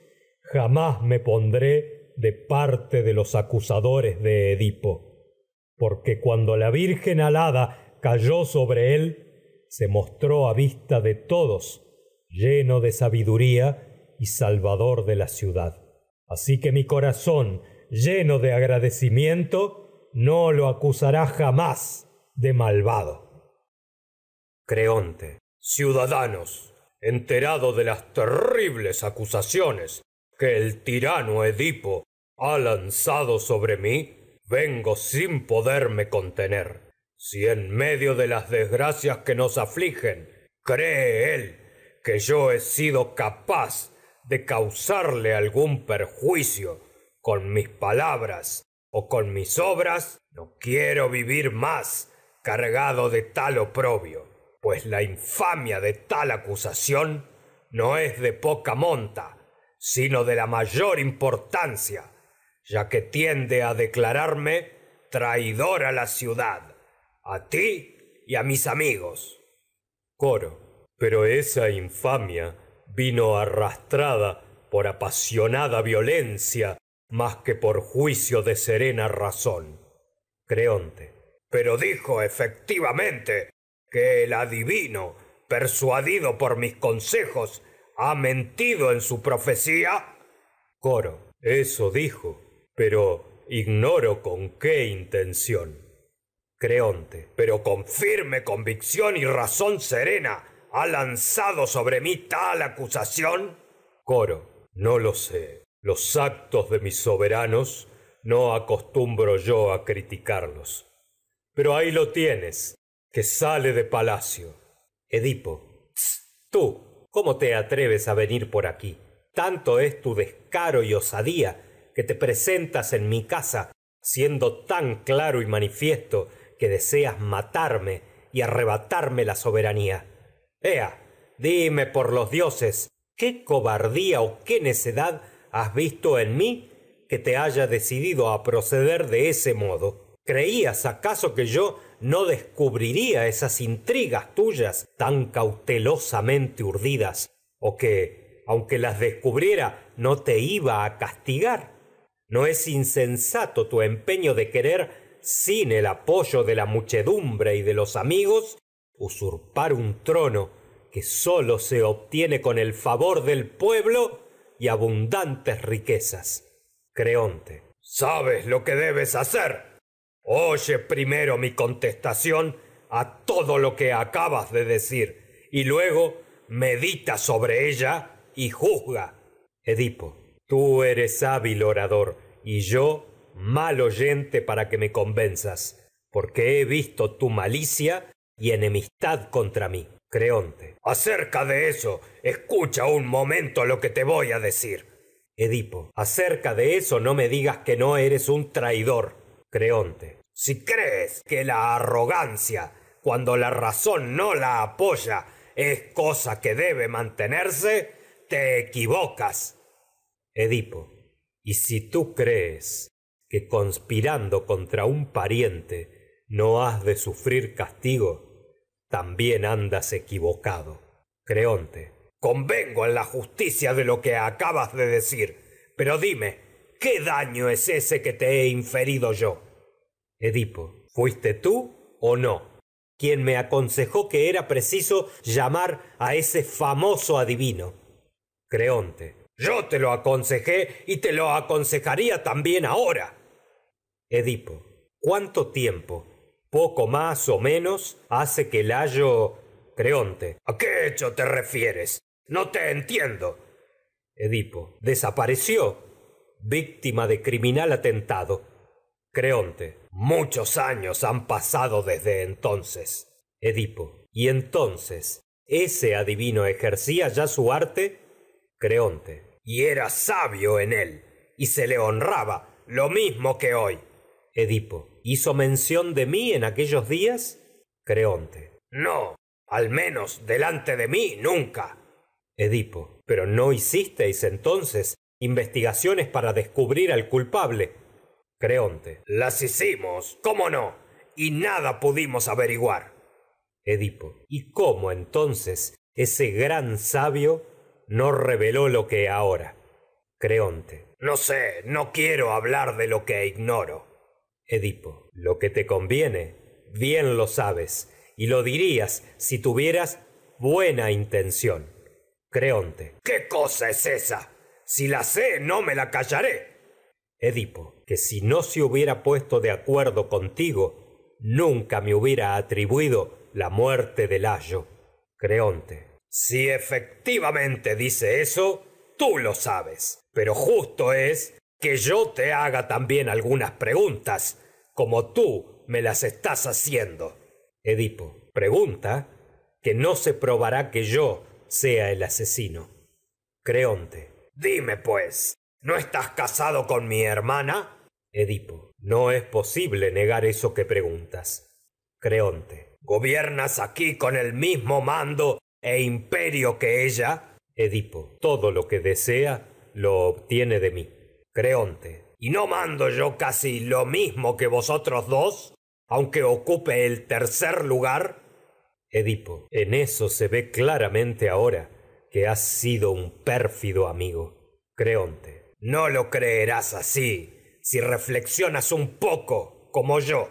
jamás me pondré de parte de los acusadores de edipo porque cuando la virgen alada cayó sobre él se mostró a vista de todos lleno de sabiduría y salvador de la ciudad así que mi corazón lleno de agradecimiento no lo acusará jamás de malvado creonte ciudadanos enterado de las terribles acusaciones que el tirano edipo ha lanzado sobre mí vengo sin poderme contener si en medio de las desgracias que nos afligen cree él que yo he sido capaz de causarle algún perjuicio con mis palabras o con mis obras no quiero vivir más cargado de tal oprobio pues la infamia de tal acusación no es de poca monta sino de la mayor importancia ya que tiende a declararme traidor a la ciudad a ti y a mis amigos coro pero esa infamia vino arrastrada por apasionada violencia más que por juicio de serena razón creonte pero dijo efectivamente que el adivino persuadido por mis consejos ha mentido en su profecía coro eso dijo pero ignoro con qué intención creonte pero con firme convicción y razón serena ha lanzado sobre mí tal acusación coro no lo sé los actos de mis soberanos no acostumbro yo a criticarlos pero ahí lo tienes que sale de palacio edipo tú cómo te atreves a venir por aquí tanto es tu descaro y osadía que te presentas en mi casa siendo tan claro y manifiesto que deseas matarme y arrebatarme la soberanía ea dime por los dioses qué cobardía o qué necedad has visto en mí que te haya decidido a proceder de ese modo creías acaso que yo no descubriría esas intrigas tuyas tan cautelosamente urdidas o que aunque las descubriera no te iba a castigar no es insensato tu empeño de querer sin el apoyo de la muchedumbre y de los amigos usurpar un trono que sólo se obtiene con el favor del pueblo y abundantes riquezas creonte sabes lo que debes hacer oye primero mi contestación a todo lo que acabas de decir y luego medita sobre ella y juzga edipo tú eres hábil orador y yo mal oyente para que me convenzas porque he visto tu malicia y enemistad contra mí creonte acerca de eso escucha un momento lo que te voy a decir edipo acerca de eso no me digas que no eres un traidor creonte si crees que la arrogancia cuando la razón no la apoya es cosa que debe mantenerse te equivocas edipo y si tú crees que conspirando contra un pariente no has de sufrir castigo también andas equivocado creonte convengo en la justicia de lo que acabas de decir pero dime qué daño es ese que te he inferido yo edipo fuiste tú o no quien me aconsejó que era preciso llamar a ese famoso adivino creonte yo te lo aconsejé y te lo aconsejaría también ahora edipo cuánto tiempo poco más o menos hace que layo creonte a qué hecho te refieres no te entiendo edipo desapareció víctima de criminal atentado creonte muchos años han pasado desde entonces edipo y entonces ese adivino ejercía ya su arte creonte y era sabio en él y se le honraba lo mismo que hoy edipo hizo mención de mí en aquellos días creonte no al menos delante de mí nunca edipo pero no hicisteis entonces investigaciones para descubrir al culpable creonte las hicimos cómo no y nada pudimos averiguar edipo y cómo entonces ese gran sabio no reveló lo que ahora creonte no sé no quiero hablar de lo que ignoro edipo lo que te conviene bien lo sabes y lo dirías si tuvieras buena intención creonte qué cosa es esa si la sé no me la callaré edipo que si no se hubiera puesto de acuerdo contigo nunca me hubiera atribuido la muerte de layo creonte si efectivamente dice eso tú lo sabes pero justo es que yo te haga también algunas preguntas como tú me las estás haciendo edipo pregunta que no se probará que yo sea el asesino creonte dime pues no estás casado con mi hermana edipo no es posible negar eso que preguntas creonte gobiernas aquí con el mismo mando e imperio que ella edipo todo lo que desea lo obtiene de mí creonte y no mando yo casi lo mismo que vosotros dos aunque ocupe el tercer lugar edipo en eso se ve claramente ahora que has sido un pérfido amigo creonte no lo creerás así si reflexionas un poco como yo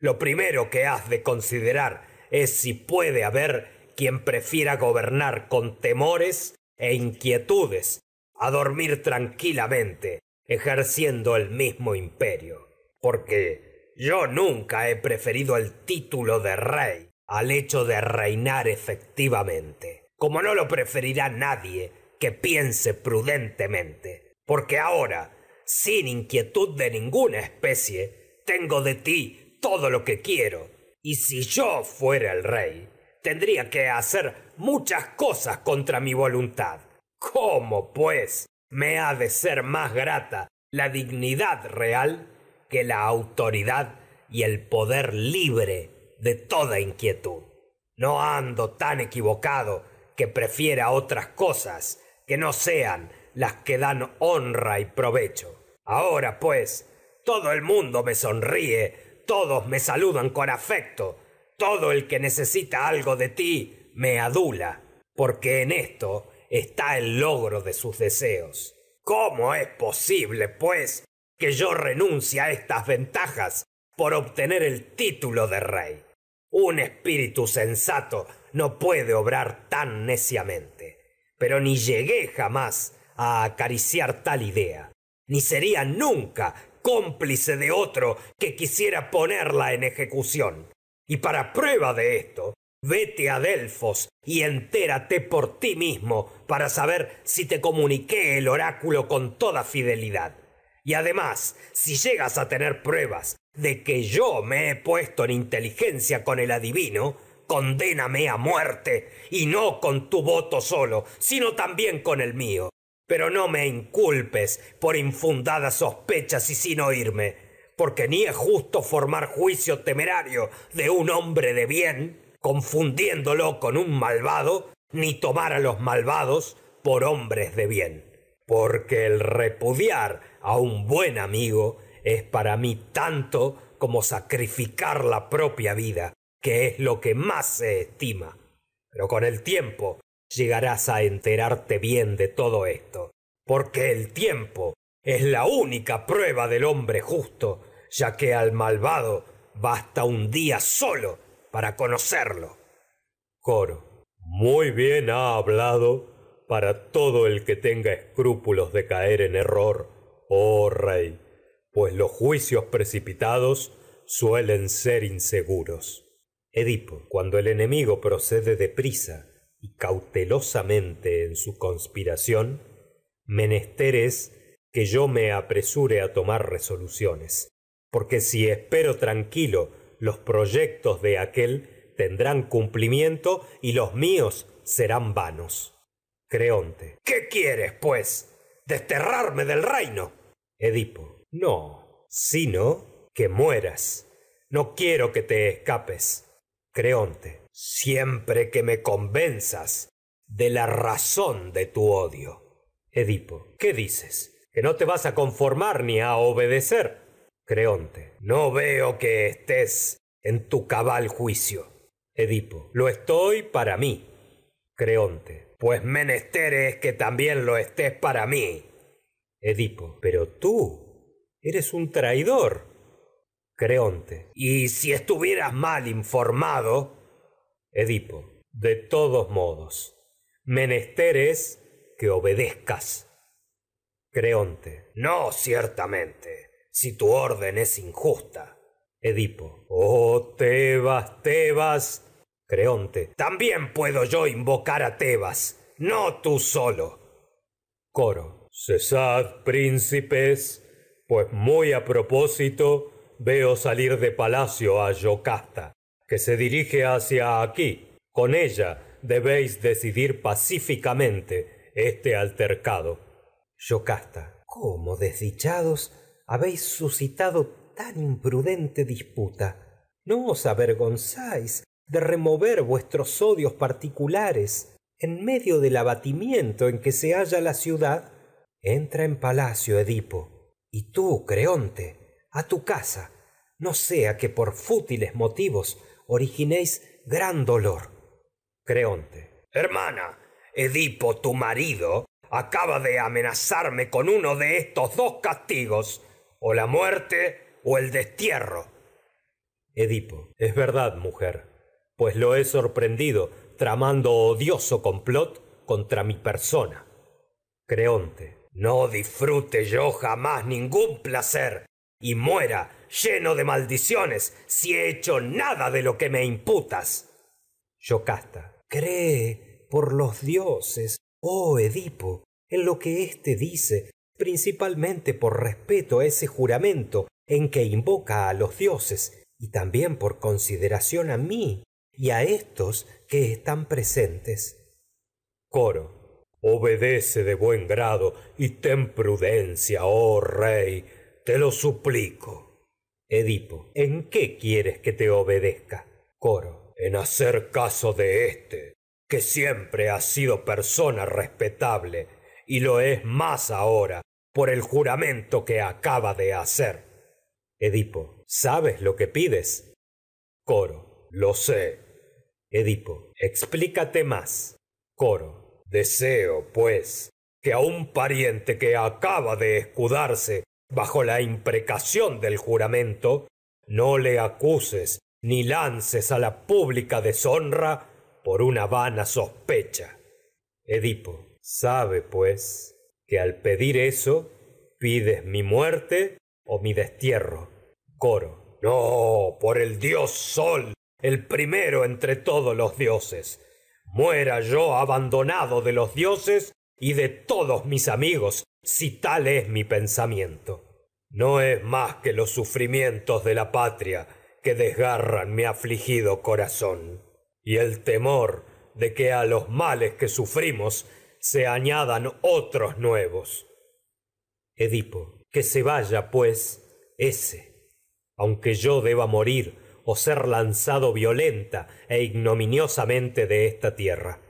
lo primero que has de considerar es si puede haber quien prefiera gobernar con temores e inquietudes a dormir tranquilamente ejerciendo el mismo imperio porque yo nunca he preferido el título de rey al hecho de reinar efectivamente como no lo preferirá nadie que piense prudentemente porque ahora sin inquietud de ninguna especie tengo de ti todo lo que quiero y si yo fuera el rey tendría que hacer muchas cosas contra mi voluntad cómo pues me ha de ser más grata la dignidad real que la autoridad y el poder libre de toda inquietud no ando tan equivocado que prefiera otras cosas que no sean las que dan honra y provecho ahora pues todo el mundo me sonríe todos me saludan con afecto todo el que necesita algo de ti me adula porque en esto está el logro de sus deseos cómo es posible pues que yo renuncie a estas ventajas por obtener el título de rey un espíritu sensato no puede obrar tan neciamente pero ni llegué jamás a acariciar tal idea ni sería nunca cómplice de otro que quisiera ponerla en ejecución y para prueba de esto vete a delfos y entérate por ti mismo para saber si te comuniqué el oráculo con toda fidelidad y además si llegas a tener pruebas de que yo me he puesto en inteligencia con el adivino condename a muerte y no con tu voto solo sino también con el mío pero no me inculpes por infundadas sospechas y sin oírme porque ni es justo formar juicio temerario de un hombre de bien confundiéndolo con un malvado ni tomar a los malvados por hombres de bien porque el repudiar a un buen amigo es para mí tanto como sacrificar la propia vida que es lo que más se estima pero con el tiempo llegarás a enterarte bien de todo esto porque el tiempo es la única prueba del hombre justo ya que al malvado basta un día solo para conocerlo coro muy bien ha hablado para todo el que tenga escrúpulos de caer en error oh rey pues los juicios precipitados suelen ser inseguros edipo cuando el enemigo procede de prisa y cautelosamente en su conspiración menester es que yo me apresure a tomar resoluciones porque si espero tranquilo los proyectos de aquel tendrán cumplimiento y los míos serán vanos creonte qué quieres pues desterrarme del reino edipo no sino que mueras no quiero que te escapes creonte siempre que me convenzas de la razón de tu odio edipo qué dices que no te vas a conformar ni a obedecer creonte no veo que estés en tu cabal juicio edipo lo estoy para mí creonte pues menester es que también lo estés para mí edipo pero tú eres un traidor creonte y si estuvieras mal informado edipo de todos modos menester es que obedezcas creonte no ciertamente si tu orden es injusta edipo oh tebas tebas creonte también puedo yo invocar a tebas no tú solo coro cesad príncipes pues muy a propósito veo salir de palacio a yocasta que se dirige hacia aquí con ella debéis decidir pacíficamente este altercado yocasta cómo desdichados habéis suscitado tan imprudente disputa no os avergonzáis de remover vuestros odios particulares en medio del abatimiento en que se halla la ciudad entra en palacio edipo y tú creonte a tu casa no sea que por fútiles motivos originéis gran dolor creonte hermana edipo tu marido acaba de amenazarme con uno de estos dos castigos o la muerte o el destierro edipo es verdad mujer pues lo he sorprendido tramando odioso complot contra mi persona creonte no disfrute yo jamás ningún placer y muera lleno de maldiciones si he hecho nada de lo que me imputas yocasta cree por los dioses oh edipo en lo que éste dice principalmente por respeto a ese juramento en que invoca a los dioses y también por consideración a mí y a éstos que están presentes coro obedece de buen grado y ten prudencia oh rey te lo suplico edipo en qué quieres que te obedezca coro en hacer caso de éste que siempre ha sido persona respetable y lo es más ahora por el juramento que acaba de hacer edipo sabes lo que pides coro lo sé edipo explícate más coro deseo pues que a un pariente que acaba de escudarse bajo la imprecación del juramento no le acuses ni lances a la pública deshonra por una vana sospecha edipo sabe pues que al pedir eso pides mi muerte o mi destierro coro no por el dios sol el primero entre todos los dioses muera yo abandonado de los dioses y de todos mis amigos si tal es mi pensamiento no es más que los sufrimientos de la patria que desgarran mi afligido corazón y el temor de que a los males que sufrimos se añadan otros nuevos edipo que se vaya pues ese aunque yo deba morir o ser lanzado violenta e ignominiosamente de esta tierra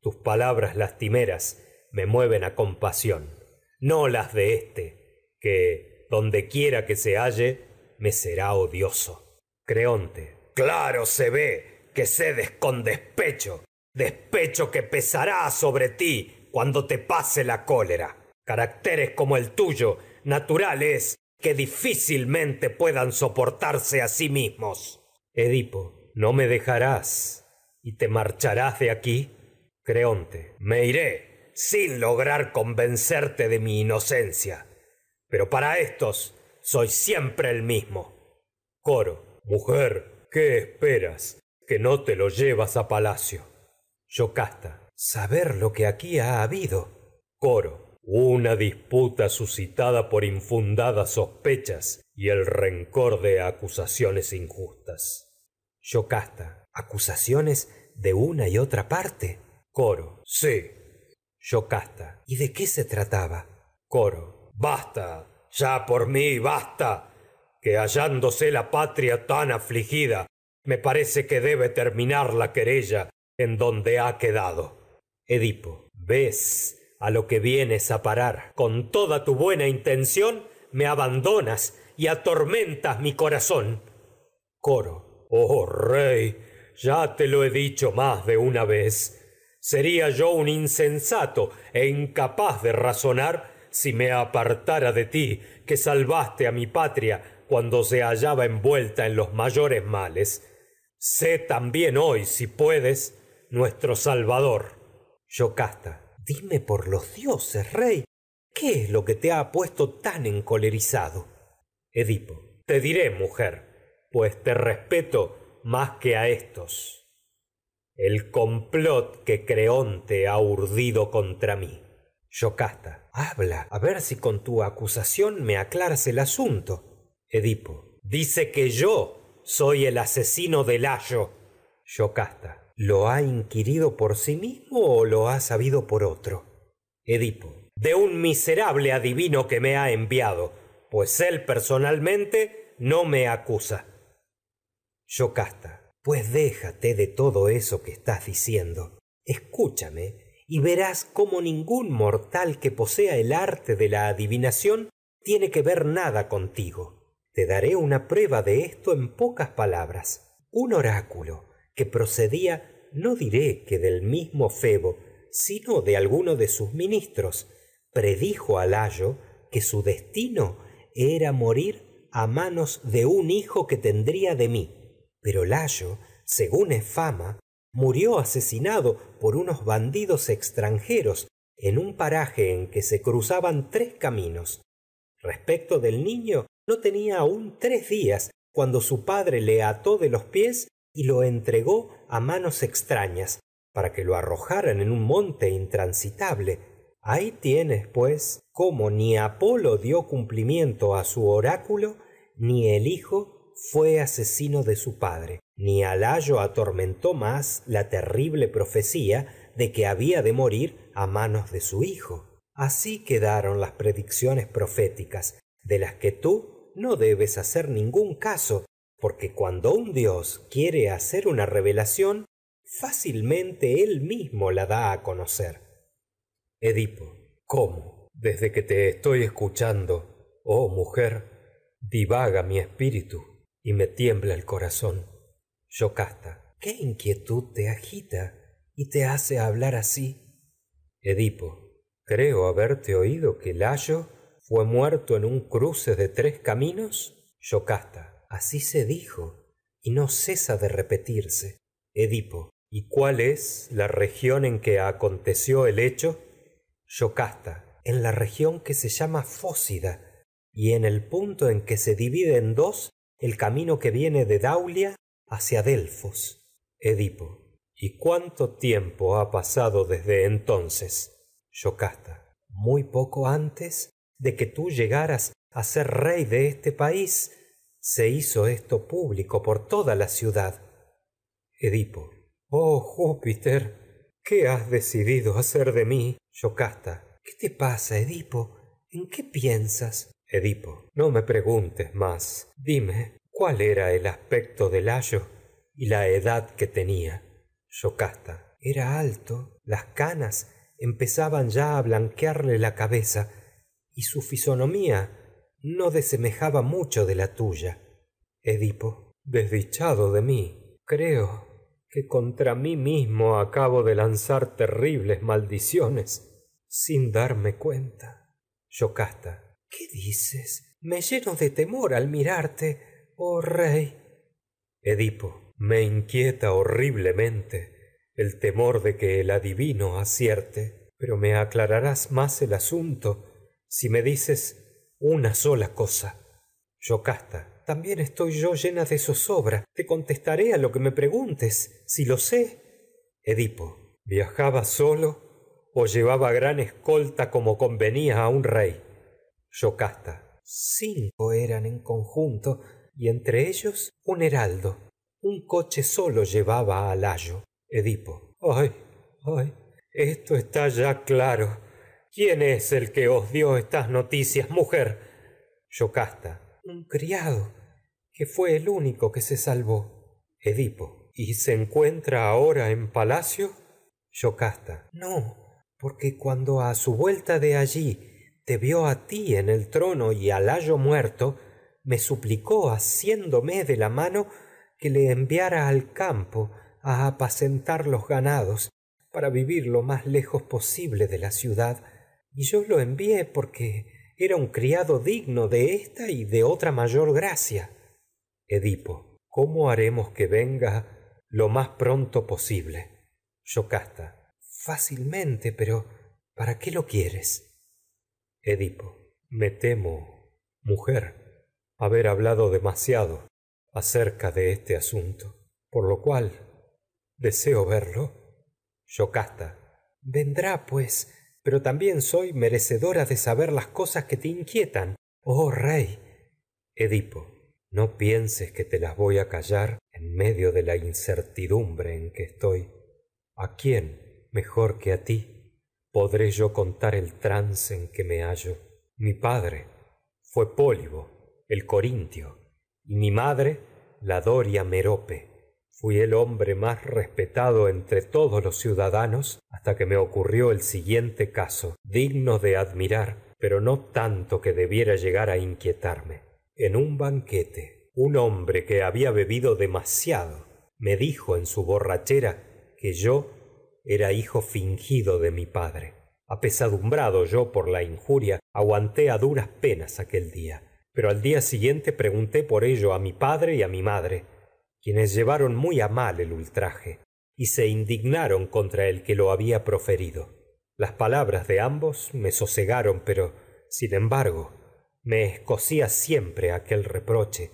tus palabras lastimeras me mueven a compasión no las de éste que donde quiera que se halle me será odioso creonte claro se ve que cedes con despecho despecho que pesará sobre ti cuando te pase la cólera caracteres como el tuyo naturales que difícilmente puedan soportarse a sí mismos edipo no me dejarás y te marcharás de aquí creonte me iré sin lograr convencerte de mi inocencia pero para éstos soy siempre el mismo coro mujer qué esperas que no te lo llevas a palacio yocasta saber lo que aquí ha habido coro una disputa suscitada por infundadas sospechas y el rencor de acusaciones injustas yocasta acusaciones de una y otra parte coro sí yocasta y de qué se trataba coro basta ya por mí basta que hallándose la patria tan afligida me parece que debe terminar la querella en donde ha quedado edipo ves a lo que vienes a parar con toda tu buena intención me abandonas y atormentas mi corazón coro oh rey ya te lo he dicho más de una vez sería yo un insensato e incapaz de razonar si me apartara de ti que salvaste a mi patria cuando se hallaba envuelta en los mayores males sé también hoy si puedes nuestro salvador yocasta dime por los dioses rey qué es lo que te ha puesto tan encolerizado edipo te diré mujer pues te respeto más que a éstos el complot que creonte ha urdido contra mí yocasta habla a ver si con tu acusación me aclaras el asunto edipo dice que yo soy el asesino de layo yocasta lo ha inquirido por sí mismo o lo ha sabido por otro edipo de un miserable adivino que me ha enviado pues él personalmente no me acusa yocasta pues déjate de todo eso que estás diciendo escúchame y verás cómo ningún mortal que posea el arte de la adivinación tiene que ver nada contigo te daré una prueba de esto en pocas palabras un oráculo que procedía no diré que del mismo febo sino de alguno de sus ministros predijo a layo que su destino era morir a manos de un hijo que tendría de mí. pero layo según es fama murió asesinado por unos bandidos extranjeros en un paraje en que se cruzaban tres caminos respecto del niño no tenía aún tres días cuando su padre le ató de los pies y lo entregó a manos extrañas para que lo arrojaran en un monte intransitable ahí tienes pues cómo ni apolo dio cumplimiento a su oráculo ni el hijo fue asesino de su padre ni Alayo atormentó más la terrible profecía de que había de morir a manos de su hijo así quedaron las predicciones proféticas de las que tú no debes hacer ningún caso porque cuando un dios quiere hacer una revelación fácilmente él mismo la da a conocer edipo cómo desde que te estoy escuchando oh mujer divaga mi espíritu y me tiembla el corazón yocasta qué inquietud te agita y te hace hablar así edipo creo haberte oído que layo fue muerto en un cruce de tres caminos yocasta así se dijo y no cesa de repetirse edipo y cuál es la región en que aconteció el hecho yocasta en la región que se llama fócida y en el punto en que se divide en dos el camino que viene de daulia hacia delfos edipo y cuánto tiempo ha pasado desde entonces yocasta muy poco antes de que tú llegaras a ser rey de este país se hizo esto público por toda la ciudad edipo oh júpiter qué has decidido hacer de mí yocasta qué te pasa edipo en qué piensas edipo no me preguntes más dime cuál era el aspecto de layo y la edad que tenía yocasta era alto las canas empezaban ya a blanquearle la cabeza y su fisonomía no desemejaba mucho de la tuya edipo desdichado de mí creo que contra mí mismo acabo de lanzar terribles maldiciones sin darme cuenta yocasta qué dices me lleno de temor al mirarte oh rey edipo me inquieta horriblemente el temor de que el adivino acierte pero me aclararás más el asunto si me dices una sola cosa yocasta también estoy yo llena de zozobra te contestaré a lo que me preguntes si lo sé edipo viajaba solo o llevaba gran escolta como convenía a un rey yocasta cinco eran en conjunto y entre ellos un heraldo un coche solo llevaba a layo edipo ay ay esto está ya claro quién es el que os dio estas noticias mujer yocasta un criado que fue el único que se salvó edipo y se encuentra ahora en palacio yocasta no porque cuando a su vuelta de allí te vió a ti en el trono y al layo muerto me suplicó haciéndome de la mano que le enviara al campo a apacentar los ganados para vivir lo más lejos posible de la ciudad y yo lo envié porque era un criado digno de esta y de otra mayor gracia edipo cómo haremos que venga lo más pronto posible yocasta fácilmente pero para qué lo quieres edipo me temo mujer haber hablado demasiado acerca de este asunto por lo cual deseo verlo yocasta vendrá pues pero también soy merecedora de saber las cosas que te inquietan oh rey edipo no pienses que te las voy a callar en medio de la incertidumbre en que estoy a quién mejor que a ti podré yo contar el trance en que me hallo mi padre fue pólibo el corintio y mi madre la doria merope fui el hombre más respetado entre todos los ciudadanos hasta que me ocurrió el siguiente caso digno de admirar pero no tanto que debiera llegar a inquietarme en un banquete un hombre que había bebido demasiado me dijo en su borrachera que yo era hijo fingido de mi padre apesadumbrado yo por la injuria aguanté a duras penas aquel día pero al día siguiente pregunté por ello a mi padre y a mi madre quienes llevaron muy a mal el ultraje y se indignaron contra el que lo había proferido las palabras de ambos me sosegaron pero sin embargo me escocía siempre aquel reproche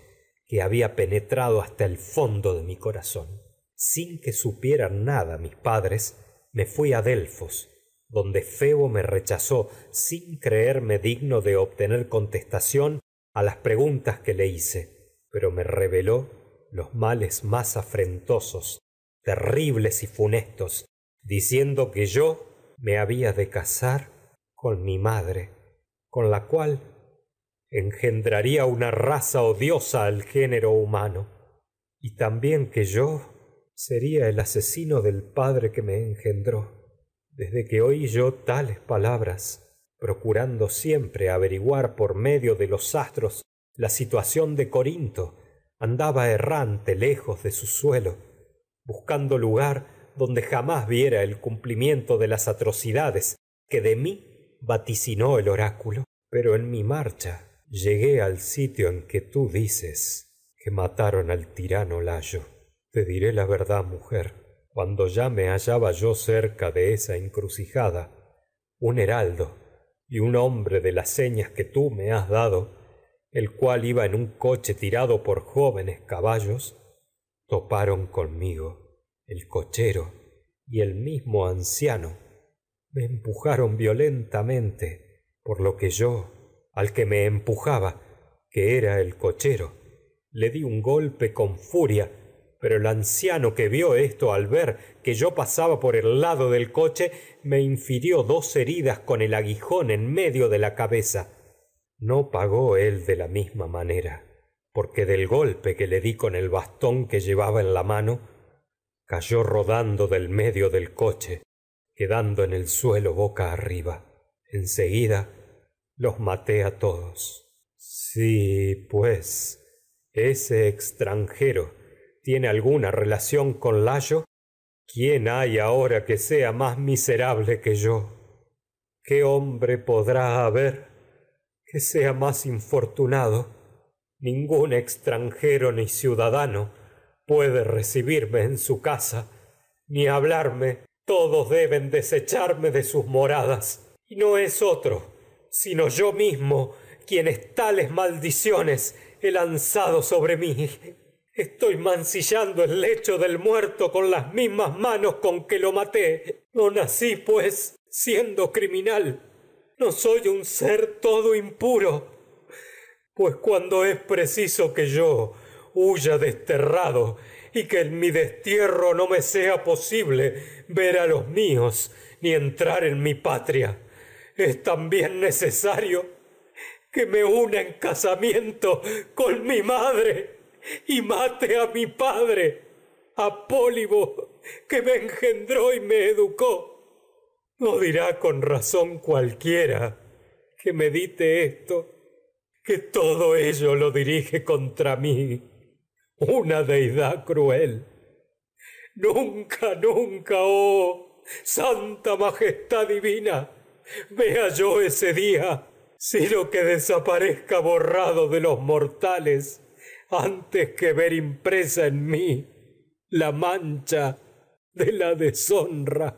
que había penetrado hasta el fondo de mi corazón sin que supieran nada mis padres me fui a delfos donde febo me rechazó sin creerme digno de obtener contestación a las preguntas que le hice pero me reveló los males más afrentosos terribles y funestos diciendo que yo me había de casar con mi madre con la cual engendraría una raza odiosa al género humano y también que yo sería el asesino del padre que me engendró desde que oí yo tales palabras procurando siempre averiguar por medio de los astros la situación de corinto andaba errante lejos de su suelo buscando lugar donde jamás viera el cumplimiento de las atrocidades que de mí vaticinó el oráculo pero en mi marcha llegué al sitio en que tú dices que mataron al tirano layo te diré la verdad mujer cuando ya me hallaba yo cerca de esa encrucijada un heraldo y un hombre de las señas que tú me has dado el cual iba en un coche tirado por jóvenes caballos toparon conmigo el cochero y el mismo anciano me empujaron violentamente por lo que yo al que me empujaba que era el cochero le di un golpe con furia pero el anciano que vio esto al ver que yo pasaba por el lado del coche me infirió dos heridas con el aguijón en medio de la cabeza no pagó él de la misma manera porque del golpe que le di con el bastón que llevaba en la mano cayó rodando del medio del coche quedando en el suelo boca arriba en seguida los maté a todos si pues ese extranjero tiene alguna relación con layo quién hay ahora que sea más miserable que yo qué hombre podrá haber que sea más infortunado ningún extranjero ni ciudadano puede recibirme en su casa ni hablarme todos deben desecharme de sus moradas y no es otro sino yo mismo quienes tales maldiciones he lanzado sobre mí estoy mancillando el lecho del muerto con las mismas manos con que lo maté no nací pues siendo criminal no soy un ser todo impuro pues cuando es preciso que yo huya desterrado y que en mi destierro no me sea posible ver a los míos ni entrar en mi patria es también necesario que me una en casamiento con mi madre y mate a mi padre a Pólibo que me engendró y me educó no dirá con razón cualquiera que medite esto que todo ello lo dirige contra mí una deidad cruel nunca nunca oh santa majestad divina vea yo ese día sino que desaparezca borrado de los mortales antes que ver impresa en mí la mancha de la deshonra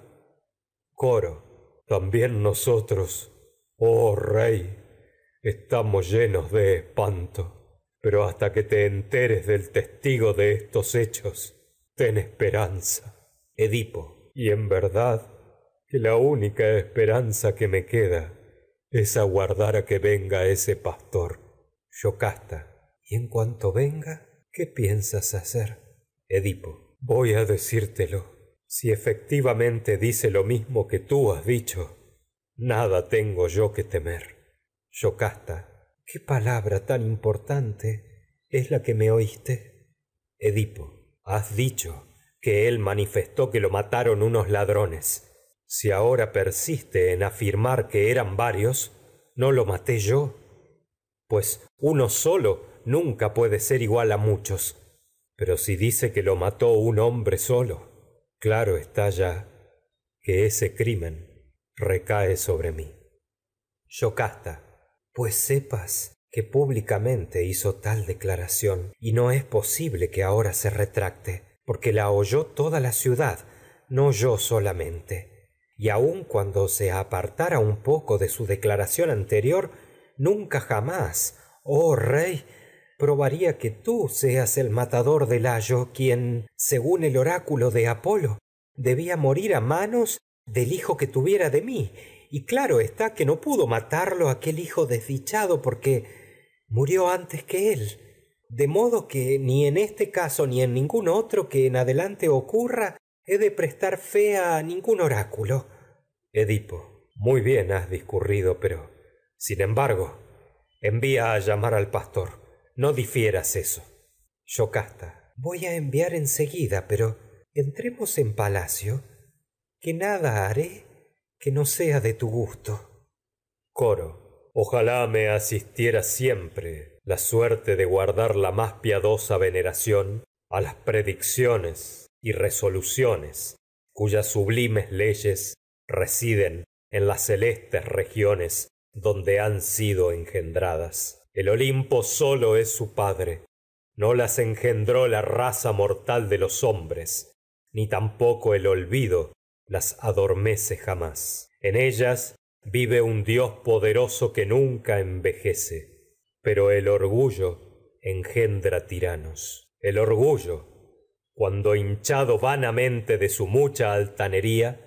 coro también nosotros oh rey estamos llenos de espanto pero hasta que te enteres del testigo de estos hechos ten esperanza edipo y en verdad que la única esperanza que me queda es aguardar a que venga ese pastor yocasta y en cuanto venga qué piensas hacer edipo voy a decírtelo si efectivamente dice lo mismo que tú has dicho nada tengo yo que temer yocasta qué palabra tan importante es la que me oíste edipo has dicho que él manifestó que lo mataron unos ladrones si ahora persiste en afirmar que eran varios no lo maté yo pues uno solo nunca puede ser igual a muchos pero si dice que lo mató un hombre solo claro está ya que ese crimen recae sobre mí yocasta pues sepas que públicamente hizo tal declaración y no es posible que ahora se retracte porque la oyó toda la ciudad no yo solamente y aun cuando se apartara un poco de su declaración anterior nunca jamás oh rey probaría que tú seas el matador de layo quien según el oráculo de apolo debía morir a manos del hijo que tuviera de mí y claro está que no pudo matarlo aquel hijo desdichado porque murió antes que él de modo que ni en este caso ni en ningún otro que en adelante ocurra he de prestar fe a ningún oráculo edipo muy bien has discurrido pero sin embargo envía a llamar al pastor no difieras eso yocasta voy a enviar en seguida pero entremos en palacio que nada haré que no sea de tu gusto coro ojalá me asistiera siempre la suerte de guardar la más piadosa veneración a las predicciones y resoluciones cuyas sublimes leyes residen en las celestes regiones donde han sido engendradas el olimpo solo es su padre no las engendró la raza mortal de los hombres ni tampoco el olvido las adormece jamás en ellas vive un dios poderoso que nunca envejece pero el orgullo engendra tiranos el orgullo cuando hinchado vanamente de su mucha altanería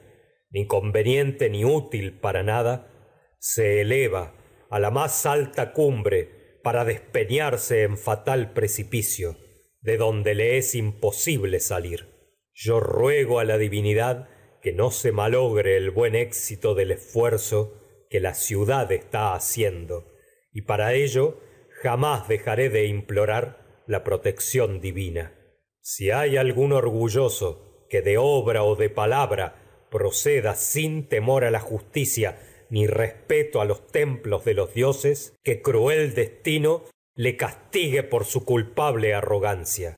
ni conveniente ni útil para nada se eleva a la más alta cumbre para despeñarse en fatal precipicio de donde le es imposible salir yo ruego a la divinidad que no se malogre el buen éxito del esfuerzo que la ciudad está haciendo y para ello jamás dejaré de implorar la protección divina si hay algún orgulloso que de obra o de palabra proceda sin temor a la justicia ni respeto a los templos de los dioses que cruel destino le castigue por su culpable arrogancia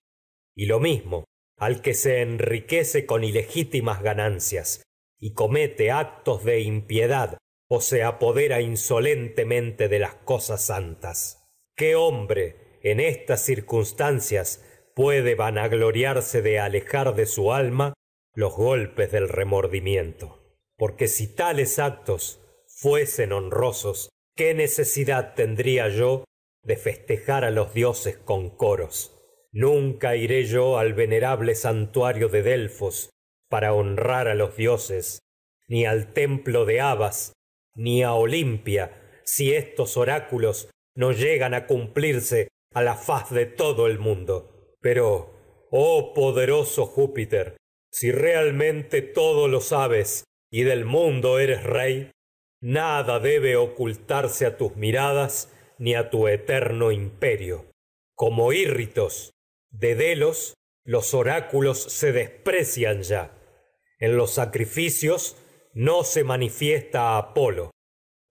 y lo mismo al que se enriquece con ilegítimas ganancias y comete actos de impiedad o se apodera insolentemente de las cosas santas qué hombre en estas circunstancias puede vanagloriarse de alejar de su alma los golpes del remordimiento porque si tales actos fuesen honrosos qué necesidad tendría yo de festejar a los dioses con coros nunca iré yo al venerable santuario de delfos para honrar a los dioses ni al templo de abas ni a olimpia si estos oráculos no llegan a cumplirse a la faz de todo el mundo pero oh poderoso júpiter si realmente todo lo sabes y del mundo eres rey nada debe ocultarse a tus miradas ni a tu eterno imperio como írritos de delos los oráculos se desprecian ya en los sacrificios no se manifiesta apolo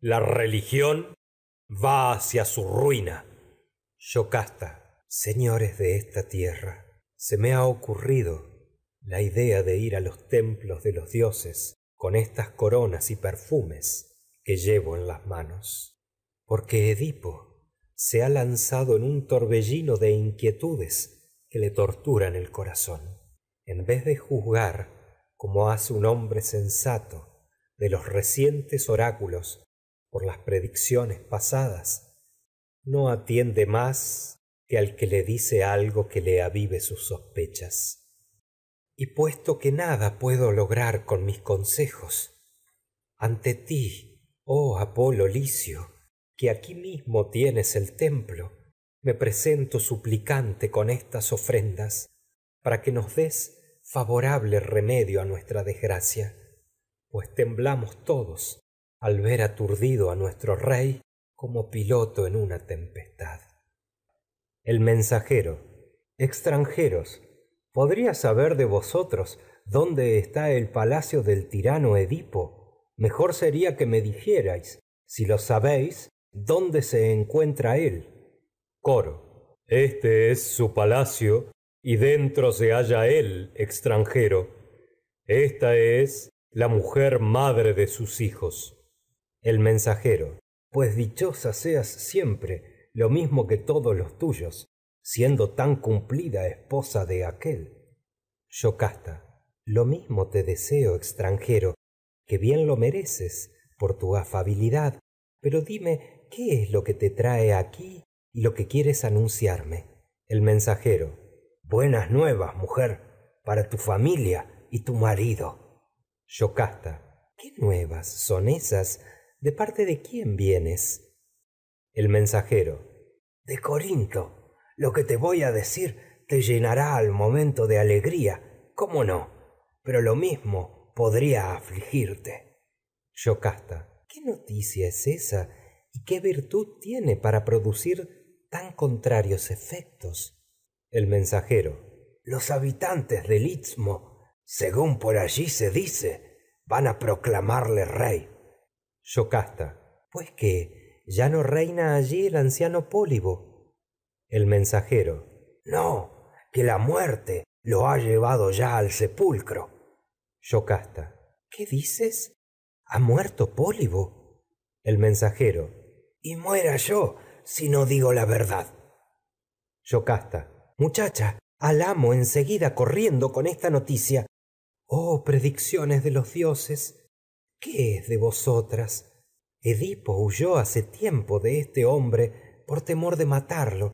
la religión va hacia su ruina yocasta señores de esta tierra se me ha ocurrido la idea de ir a los templos de los dioses con estas coronas y perfumes que llevo en las manos porque edipo se ha lanzado en un torbellino de inquietudes que le torturan el corazón en vez de juzgar como hace un hombre sensato de los recientes oráculos por las predicciones pasadas no atiende más que al que le dice algo que le avive sus sospechas y puesto que nada puedo lograr con mis consejos ante ti oh apolo licio que aquí mismo tienes el templo me presento suplicante con estas ofrendas para que nos des favorable remedio a nuestra desgracia pues temblamos todos al ver aturdido a nuestro rey como piloto en una tempestad el mensajero extranjeros podría saber de vosotros dónde está el palacio del tirano edipo mejor sería que me dijerais si lo sabéis dónde se encuentra él coro este es su palacio y dentro se halla él extranjero esta es la mujer madre de sus hijos el mensajero pues dichosa seas siempre lo mismo que todos los tuyos siendo tan cumplida esposa de aquel. yocasta lo mismo te deseo extranjero que bien lo mereces por tu afabilidad pero dime qué es lo que te trae aquí y lo que quieres anunciarme el mensajero buenas nuevas mujer para tu familia y tu marido yocasta qué nuevas son esas de parte de quién vienes el mensajero de corinto lo que te voy a decir te llenará al momento de alegría cómo no pero lo mismo podría afligirte yocasta qué noticia es esa y qué virtud tiene para producir tan contrarios efectos el mensajero los habitantes del istmo según por allí se dice van a proclamarle rey yocasta pues que ya no reina allí el anciano pólibo el mensajero no que la muerte lo ha llevado ya al sepulcro yocasta qué dices ha muerto pólibo el mensajero y muera yo si no digo la verdad yocasta muchacha al amo en seguida corriendo con esta noticia oh predicciones de los dioses qué es de vosotras edipo huyó hace tiempo de este hombre por temor de matarlo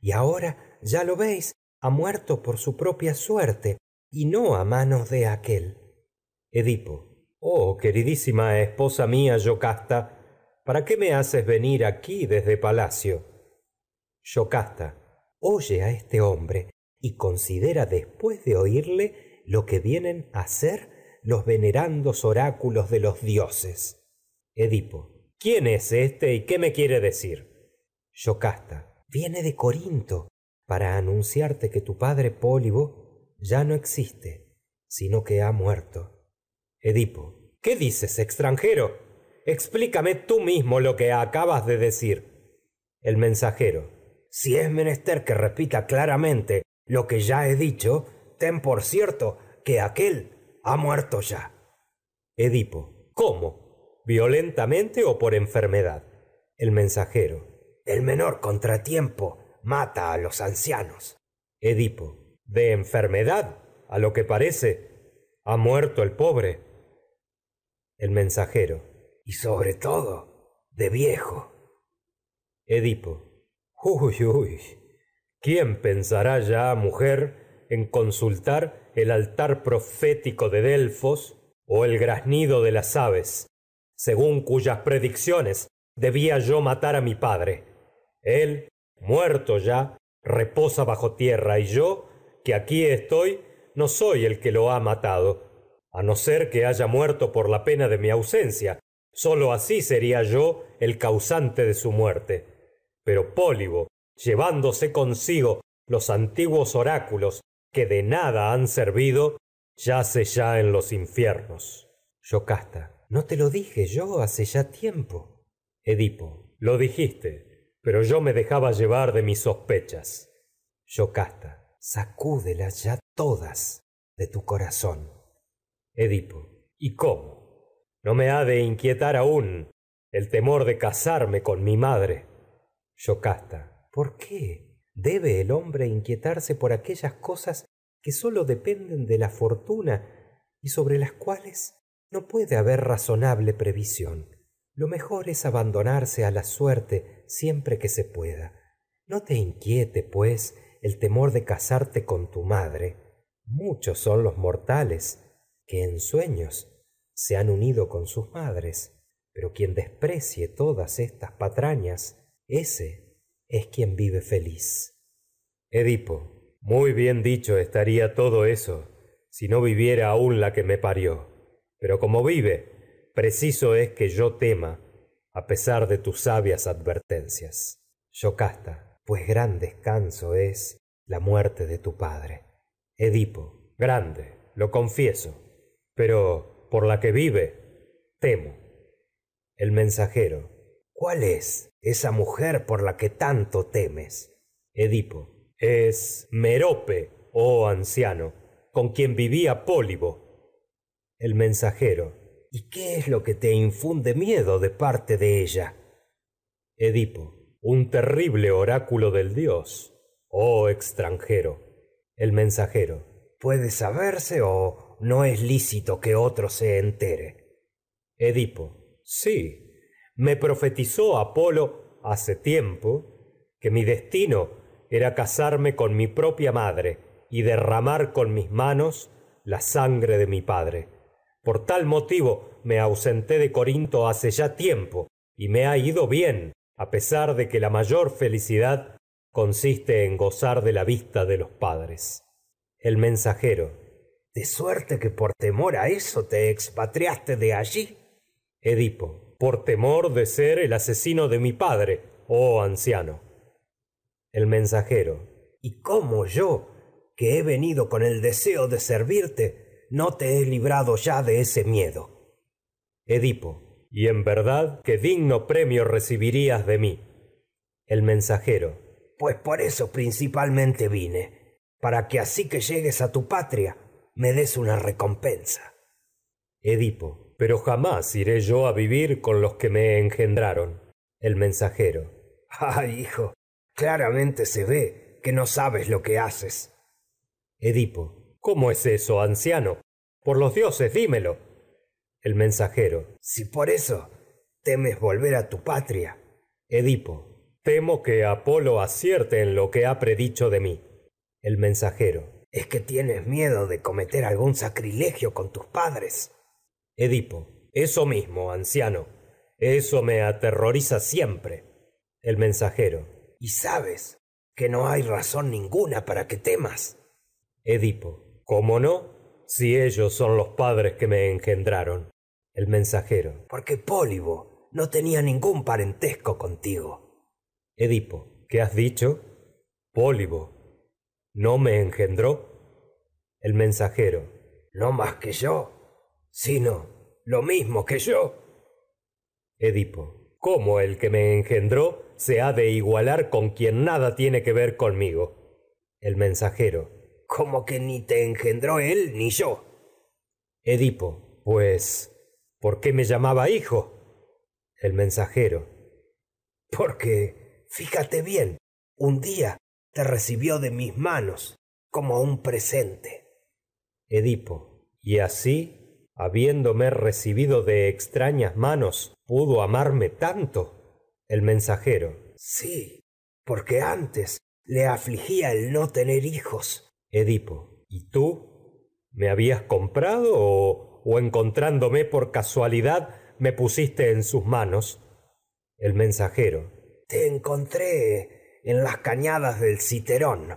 y ahora ya lo veis ha muerto por su propia suerte y no a manos de aquél edipo oh queridísima esposa mía yocasta para qué me haces venir aquí desde palacio yocasta oye a este hombre y considera después de oírle lo que vienen a ser los venerandos oráculos de los dioses edipo quién es éste y qué me quiere decir yocasta viene de corinto para anunciarte que tu padre pólibo ya no existe sino que ha muerto edipo qué dices extranjero explícame tú mismo lo que acabas de decir el mensajero si es menester que repita claramente lo que ya he dicho ten por cierto que aquél ha muerto ya edipo cómo violentamente o por enfermedad el mensajero el menor contratiempo mata a los ancianos edipo de enfermedad a lo que parece ha muerto el pobre el mensajero y sobre todo de viejo edipo uy uy quién pensará ya mujer en consultar el altar profético de delfos o el graznido de las aves según cuyas predicciones debía yo matar a mi padre él muerto ya reposa bajo tierra y yo que aquí estoy no soy el que lo ha matado a no ser que haya muerto por la pena de mi ausencia sólo así sería yo el causante de su muerte pero pólibo llevándose consigo los antiguos oráculos que de nada han servido yace ya en los infiernos yocasta no te lo dije yo hace ya tiempo edipo lo dijiste pero yo me dejaba llevar de mis sospechas yocasta sacúdelas ya todas de tu corazón edipo y cómo no me ha de inquietar aún el temor de casarme con mi madre yocasta por qué debe el hombre inquietarse por aquellas cosas que sólo dependen de la fortuna y sobre las cuales no puede haber razonable previsión lo mejor es abandonarse a la suerte siempre que se pueda no te inquiete pues el temor de casarte con tu madre muchos son los mortales que en sueños se han unido con sus madres pero quien desprecie todas estas patrañas ese es quien vive feliz edipo muy bien dicho estaría todo eso si no viviera aún la que me parió pero como vive preciso es que yo tema a pesar de tus sabias advertencias yocasta pues gran descanso es la muerte de tu padre edipo grande lo confieso pero por la que vive temo el mensajero cuál es esa mujer por la que tanto temes edipo es merope oh anciano con quien vivía pólibo el mensajero y qué es lo que te infunde miedo de parte de ella edipo un terrible oráculo del dios oh extranjero el mensajero puede saberse o no es lícito que otro se entere edipo sí me profetizó apolo hace tiempo que mi destino era casarme con mi propia madre y derramar con mis manos la sangre de mi padre por tal motivo me ausenté de corinto hace ya tiempo y me ha ido bien a pesar de que la mayor felicidad consiste en gozar de la vista de los padres el mensajero de suerte que por temor a eso te expatriaste de allí edipo por temor de ser el asesino de mi padre oh anciano el mensajero y cómo yo que he venido con el deseo de servirte no te he librado ya de ese miedo edipo y en verdad que digno premio recibirías de mí el mensajero pues por eso principalmente vine para que así que llegues a tu patria me des una recompensa edipo pero jamás iré yo a vivir con los que me engendraron el mensajero ah hijo claramente se ve que no sabes lo que haces edipo cómo es eso anciano por los dioses dímelo el mensajero si por eso temes volver a tu patria edipo temo que apolo acierte en lo que ha predicho de mí el mensajero es que tienes miedo de cometer algún sacrilegio con tus padres edipo eso mismo anciano eso me aterroriza siempre el mensajero y sabes que no hay razón ninguna para que temas edipo cómo no si ellos son los padres que me engendraron el mensajero porque pólibo no tenía ningún parentesco contigo edipo qué has dicho pólibo no me engendró el mensajero no más que yo sino lo mismo que yo edipo cómo el que me engendró se ha de igualar con quien nada tiene que ver conmigo el mensajero como que ni te engendró él ni yo edipo pues por qué me llamaba hijo el mensajero porque fíjate bien un día te recibió de mis manos como un presente edipo y así habiéndome recibido de extrañas manos pudo amarme tanto el mensajero sí porque antes le afligía el no tener hijos edipo y tú me habías comprado o, o encontrándome por casualidad me pusiste en sus manos el mensajero te encontré en las cañadas del citerón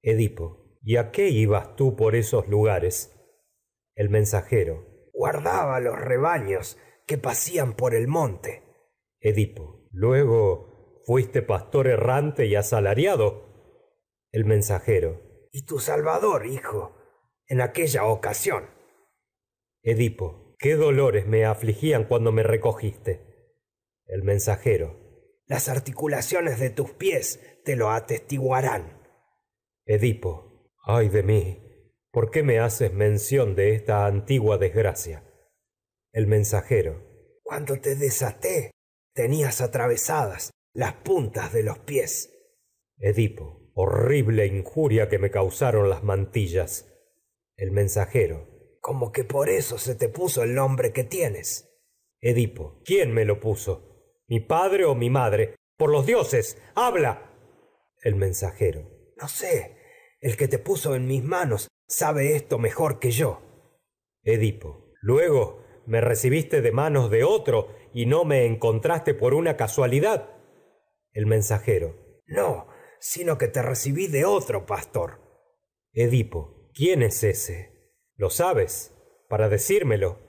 edipo y a qué ibas tú por esos lugares el mensajero guardaba los rebaños que pasían por el monte edipo luego fuiste pastor errante y asalariado el mensajero y tu salvador hijo en aquella ocasión edipo qué dolores me afligían cuando me recogiste el mensajero las articulaciones de tus pies te lo atestiguarán edipo ay de mí por qué me haces mención de esta antigua desgracia el mensajero cuando te desaté tenías atravesadas las puntas de los pies edipo horrible injuria que me causaron las mantillas el mensajero como que por eso se te puso el nombre que tienes edipo quién me lo puso mi padre o mi madre por los dioses habla el mensajero no sé el que te puso en mis manos sabe esto mejor que yo edipo luego me recibiste de manos de otro y no me encontraste por una casualidad el mensajero no sino que te recibí de otro pastor edipo quién es ese lo sabes para decírmelo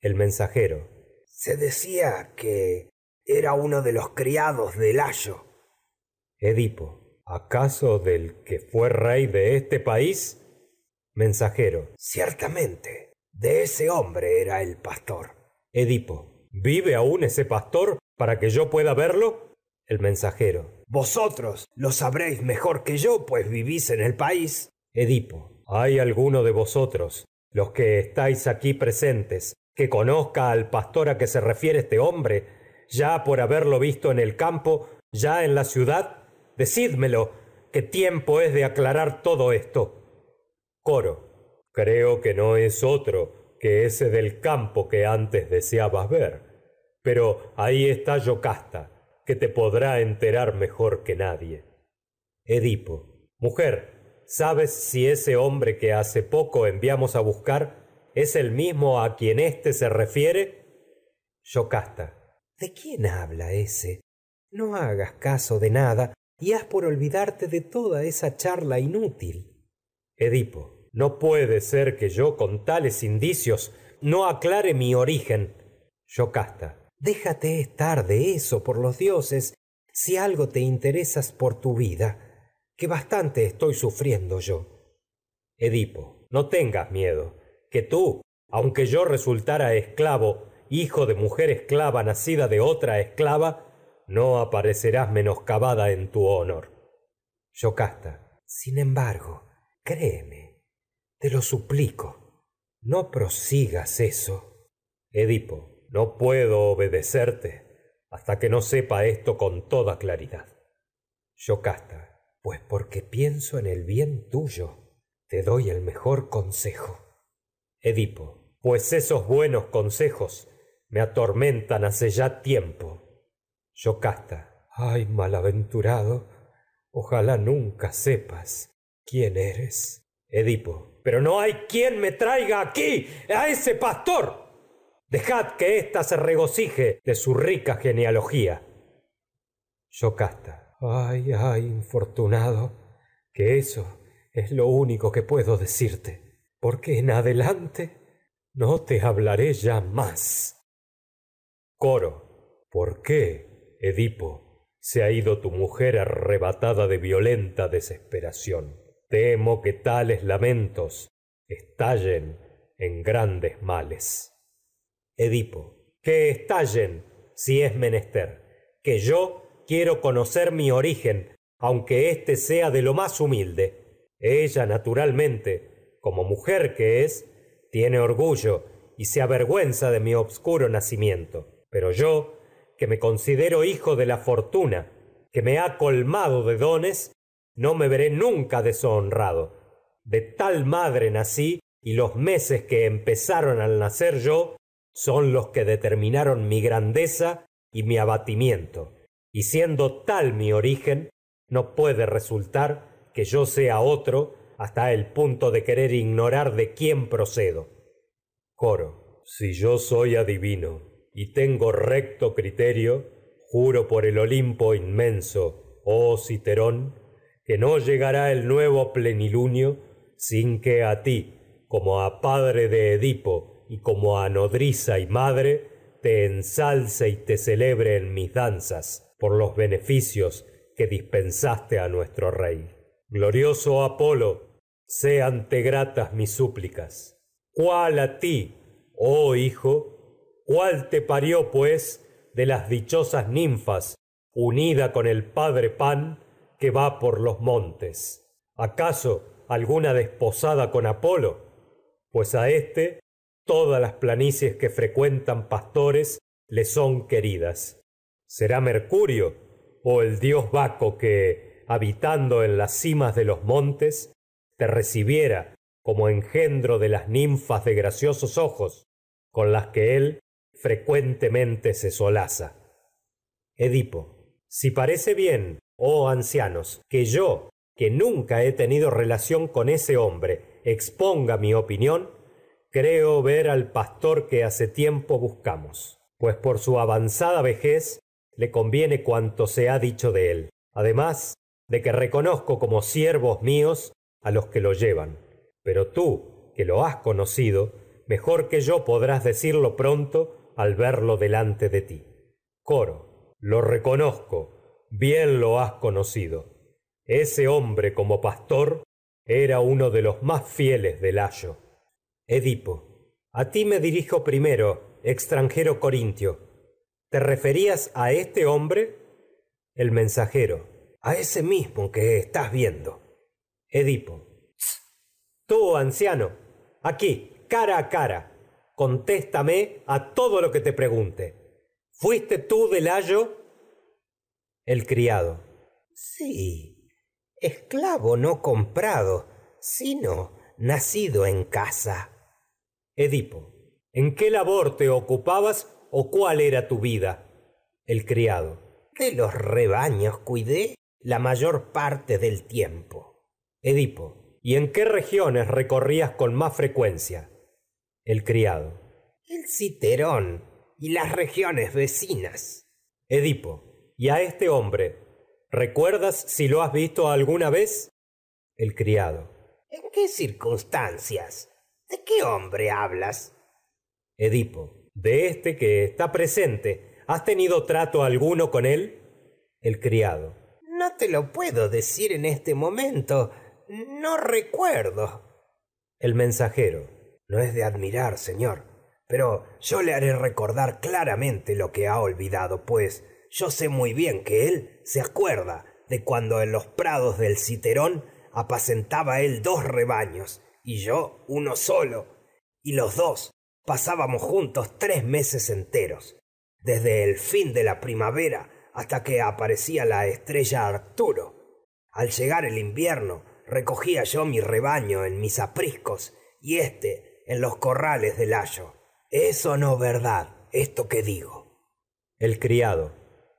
el mensajero se decía que era uno de los criados de layo edipo acaso del que fué rey de este país mensajero ciertamente de ese hombre era el pastor edipo vive aún ese pastor para que yo pueda verlo el mensajero vosotros lo sabréis mejor que yo pues vivís en el país edipo hay alguno de vosotros los que estáis aquí presentes que conozca al pastor a que se refiere este hombre ya por haberlo visto en el campo ya en la ciudad decídmelo que tiempo es de aclarar todo esto coro creo que no es otro que ese del campo que antes deseabas ver pero ahí está yocasta que te podrá enterar mejor que nadie edipo mujer sabes si ese hombre que hace poco enviamos a buscar es el mismo a quien éste se refiere yocasta de quién habla ese no hagas caso de nada y haz por olvidarte de toda esa charla inútil edipo no puede ser que yo con tales indicios no aclare mi origen yocasta déjate estar de eso por los dioses si algo te interesas por tu vida que bastante estoy sufriendo yo edipo no tengas miedo que tú aunque yo resultara esclavo hijo de mujer esclava nacida de otra esclava no aparecerás menoscabada en tu honor yocasta sin embargo créeme te lo suplico no prosigas eso edipo no puedo obedecerte hasta que no sepa esto con toda claridad yocasta pues porque pienso en el bien tuyo te doy el mejor consejo edipo pues esos buenos consejos me atormentan hace ya tiempo yocasta ay malaventurado ojalá nunca sepas quién eres edipo pero no hay quien me traiga aquí a ese pastor dejad que ésta se regocije de su rica genealogía yocasta ay ay infortunado que eso es lo único que puedo decirte porque en adelante no te hablaré ya más coro por qué edipo se ha ido tu mujer arrebatada de violenta desesperación temo que tales lamentos estallen en grandes males edipo que estallen si es menester que yo quiero conocer mi origen aunque éste sea de lo más humilde ella naturalmente como mujer que es tiene orgullo y se avergüenza de mi obscuro nacimiento pero yo que me considero hijo de la fortuna que me ha colmado de dones no me veré nunca deshonrado de tal madre nací y los meses que empezaron al nacer yo son los que determinaron mi grandeza y mi abatimiento y siendo tal mi origen no puede resultar que yo sea otro hasta el punto de querer ignorar de quién procedo coro si yo soy adivino y tengo recto criterio juro por el olimpo inmenso oh citerón que no llegará el nuevo plenilunio sin que a ti como a padre de edipo y como a nodriza y madre te ensalce y te celebre en mis danzas por los beneficios que dispensaste a nuestro rey glorioso apolo séante gratas mis súplicas cuál a ti oh hijo cuál te parió pues de las dichosas ninfas unida con el padre pan que va por los montes acaso alguna desposada con apolo pues a éste todas las planicies que frecuentan pastores le son queridas será mercurio o el dios baco que habitando en las cimas de los montes te recibiera como engendro de las ninfas de graciosos ojos con las que él frecuentemente se solaza edipo si parece bien oh ancianos que yo que nunca he tenido relación con ese hombre exponga mi opinión creo ver al pastor que hace tiempo buscamos pues por su avanzada vejez le conviene cuanto se ha dicho de él además de que reconozco como siervos míos a los que lo llevan pero tú que lo has conocido mejor que yo podrás decirlo pronto al verlo delante de ti coro lo reconozco bien lo has conocido ese hombre como pastor era uno de los más fieles de layo edipo a ti me dirijo primero extranjero corintio te referías a este hombre el mensajero a ese mismo que estás viendo edipo tú anciano aquí cara a cara contéstame a todo lo que te pregunte fuiste tú delayo el criado sí esclavo no comprado sino nacido en casa edipo en qué labor te ocupabas o cuál era tu vida el criado de los rebaños cuidé la mayor parte del tiempo edipo y en qué regiones recorrías con más frecuencia el criado el citerón y las regiones vecinas edipo y a este hombre recuerdas si lo has visto alguna vez el criado en qué circunstancias de qué hombre hablas edipo de este que está presente has tenido trato alguno con él el criado no te lo puedo decir en este momento no recuerdo el mensajero no es de admirar señor pero yo le haré recordar claramente lo que ha olvidado pues yo sé muy bien que él se acuerda de cuando en los prados del citerón apacentaba él dos rebaños y yo uno solo y los dos pasábamos juntos tres meses enteros desde el fin de la primavera hasta que aparecía la estrella arturo al llegar el invierno recogía yo mi rebaño en mis apriscos y éste en los corrales de layo eso o no verdad esto que digo el criado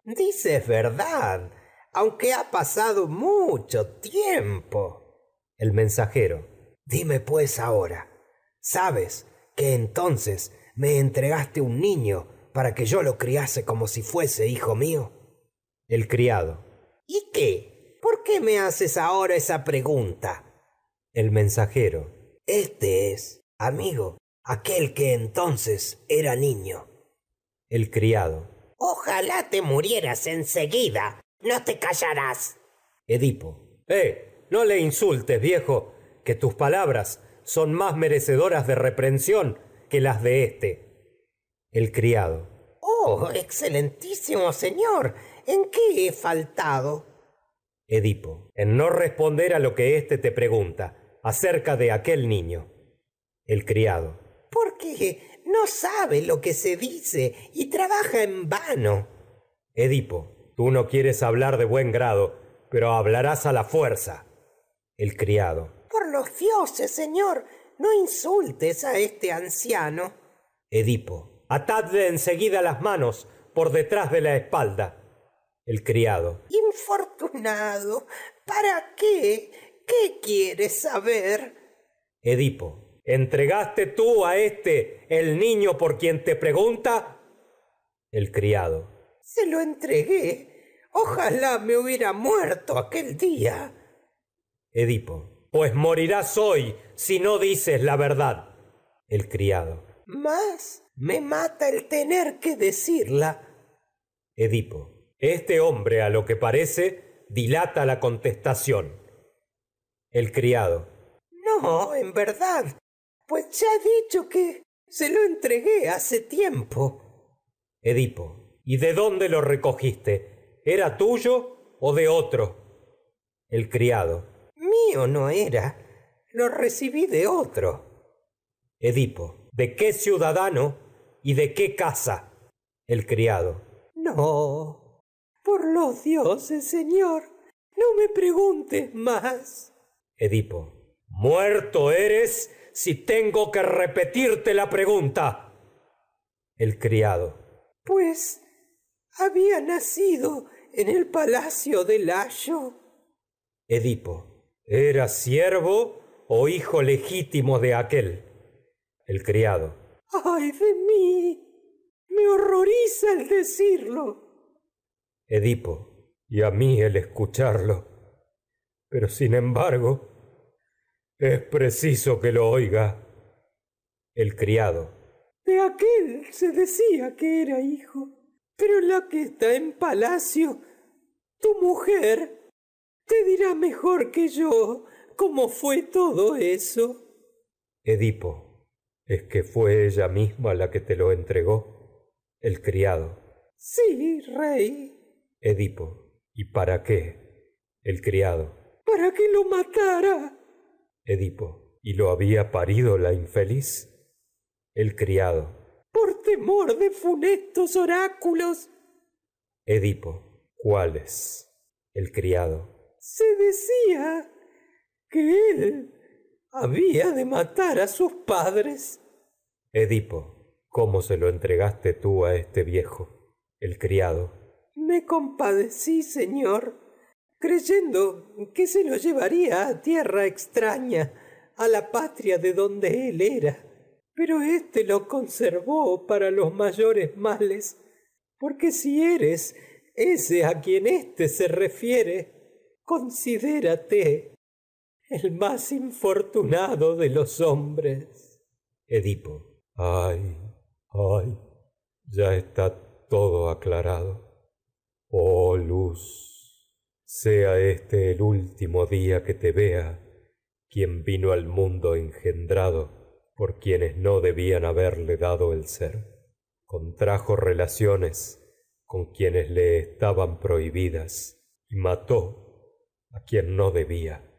dices verdad aunque ha pasado mucho tiempo el mensajero dime pues ahora sabes que entonces me entregaste un niño para que yo lo criase como si fuese hijo mío el criado y qué por qué me haces ahora esa pregunta el mensajero este es amigo aquel que entonces era niño el criado ojalá te murieras en seguida no te callarás edipo eh no le insultes viejo que tus palabras son más merecedoras de reprensión que las de éste el criado oh excelentísimo señor en qué he faltado edipo en no responder a lo que éste te pregunta acerca de aquel niño el criado porque no sabe lo que se dice y trabaja en vano edipo tú no quieres hablar de buen grado pero hablarás a la fuerza el criado por los dioses señor no insultes a este anciano edipo atadle en seguida las manos por detrás de la espalda el criado infortunado para qué qué quieres saber edipo entregaste tú a éste el niño por quien te pregunta el criado se lo entregué ojalá me hubiera muerto aquel día edipo pues morirás hoy si no dices la verdad el criado más me mata el tener que decirla edipo este hombre a lo que parece dilata la contestación el criado no en verdad pues ya he dicho que se lo entregué hace tiempo edipo y de dónde lo recogiste era tuyo o de otro el criado mío no era lo recibí de otro edipo de qué ciudadano y de qué casa el criado no por los dioses señor no me preguntes más edipo muerto eres si tengo que repetirte la pregunta el criado pues había nacido en el palacio de layo edipo era siervo o hijo legítimo de aquel. el criado ay de mí me horroriza el decirlo edipo y a mí el escucharlo pero sin embargo es preciso que lo oiga el criado de aquel se decía que era hijo pero la que está en palacio tu mujer te dirá mejor que yo cómo fue todo eso edipo es que fue ella misma la que te lo entregó el criado sí rey edipo y para qué el criado para que lo matara edipo y lo había parido la infeliz el criado por temor de funestos oráculos edipo cuáles el criado se decía que él había de matar a sus padres edipo cómo se lo entregaste tú a este viejo el criado me compadecí señor creyendo que se lo llevaría a tierra extraña a la patria de donde él era pero éste lo conservó para los mayores males porque si eres ese a quien éste se refiere considérate el más infortunado de los hombres edipo ay ay ya está todo aclarado oh luz sea este el último día que te vea quien vino al mundo engendrado por quienes no debían haberle dado el ser contrajo relaciones con quienes le estaban prohibidas y mató a quien no debía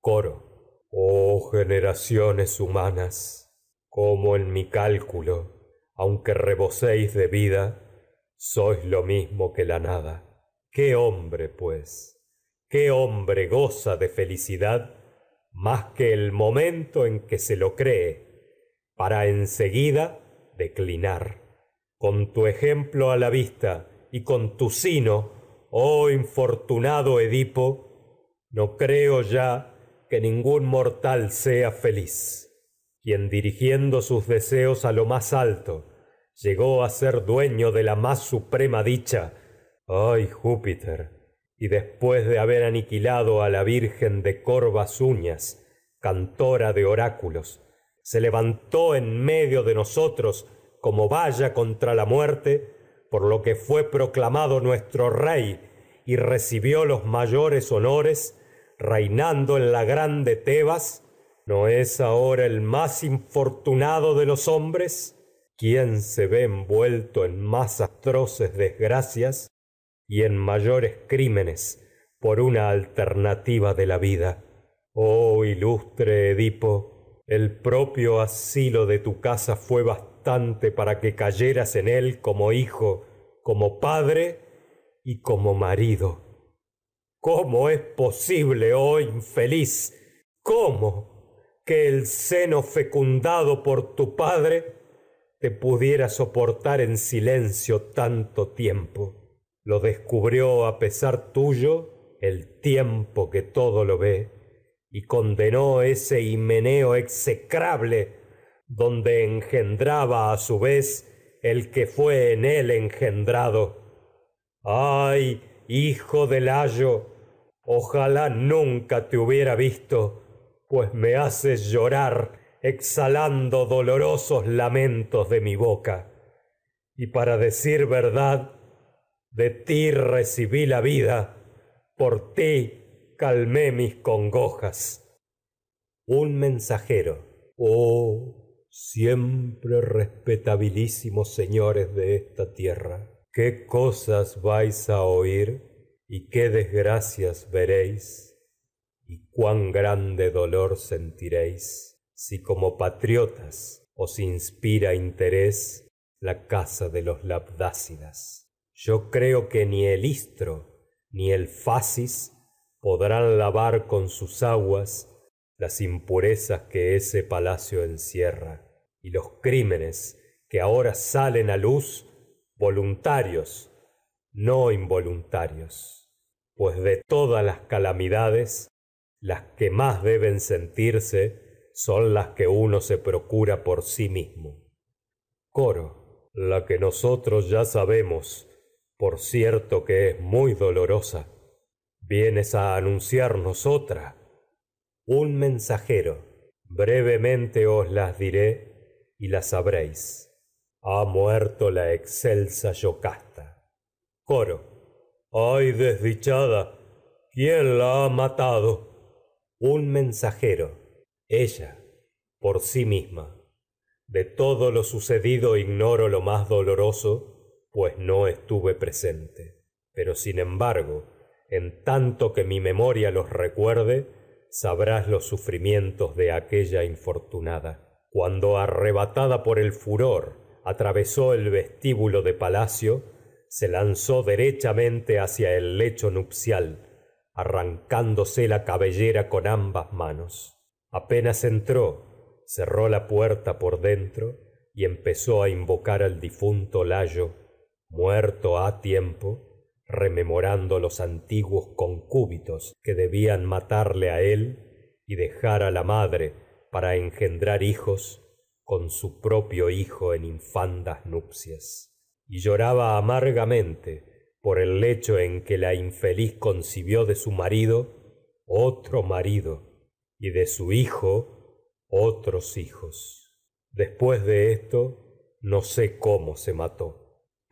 coro oh generaciones humanas como en mi cálculo aunque reboséis de vida sois lo mismo que la nada qué hombre pues qué hombre goza de felicidad más que el momento en que se lo cree para en seguida declinar con tu ejemplo a la vista y con tu sino oh infortunado edipo no creo ya que ningún mortal sea feliz quien dirigiendo sus deseos a lo más alto llegó a ser dueño de la más suprema dicha ay júpiter y después de haber aniquilado a la virgen de corvas uñas cantora de oráculos se levantó en medio de nosotros como valla contra la muerte por lo que fue proclamado nuestro rey y recibió los mayores honores reinando en la grande tebas no es ahora el más infortunado de los hombres quien se ve envuelto en más atroces desgracias y en mayores crímenes por una alternativa de la vida oh ilustre edipo el propio asilo de tu casa fue bastante para que cayeras en él como hijo como padre y como marido cómo es posible oh infeliz cómo que el seno fecundado por tu padre te pudiera soportar en silencio tanto tiempo lo descubrió a pesar tuyo el tiempo que todo lo ve y condenó ese himeneo execrable donde engendraba a su vez el que fue en él engendrado ay hijo de layo ojalá nunca te hubiera visto pues me haces llorar exhalando dolorosos lamentos de mi boca y para decir verdad de ti recibí la vida por ti calmé mis congojas un mensajero oh siempre respetabilísimos señores de esta tierra qué cosas vais a oír y qué desgracias veréis y cuán grande dolor sentiréis si como patriotas os inspira interés la casa de los labdácidas yo creo que ni el istro ni el fasis podrán lavar con sus aguas las impurezas que ese palacio encierra y los crímenes que ahora salen a luz voluntarios no involuntarios pues de todas las calamidades las que más deben sentirse son las que uno se procura por sí mismo coro la que nosotros ya sabemos por cierto que es muy dolorosa vienes a anunciarnos otra un mensajero brevemente os las diré y las sabréis ha muerto la excelsa yocasta coro ay desdichada quién la ha matado un mensajero ella por sí misma de todo lo sucedido ignoro lo más doloroso pues no estuve presente pero sin embargo en tanto que mi memoria los recuerde sabrás los sufrimientos de aquella infortunada cuando arrebatada por el furor atravesó el vestíbulo de palacio se lanzó derechamente hacia el lecho nupcial arrancándose la cabellera con ambas manos apenas entró cerró la puerta por dentro y empezó a invocar al difunto layo muerto ha tiempo rememorando los antiguos concúbitos que debían matarle a él y dejar a la madre para engendrar hijos con su propio hijo en infandas nupcias y lloraba amargamente por el lecho en que la infeliz concibió de su marido otro marido y de su hijo otros hijos después de esto no sé cómo se mató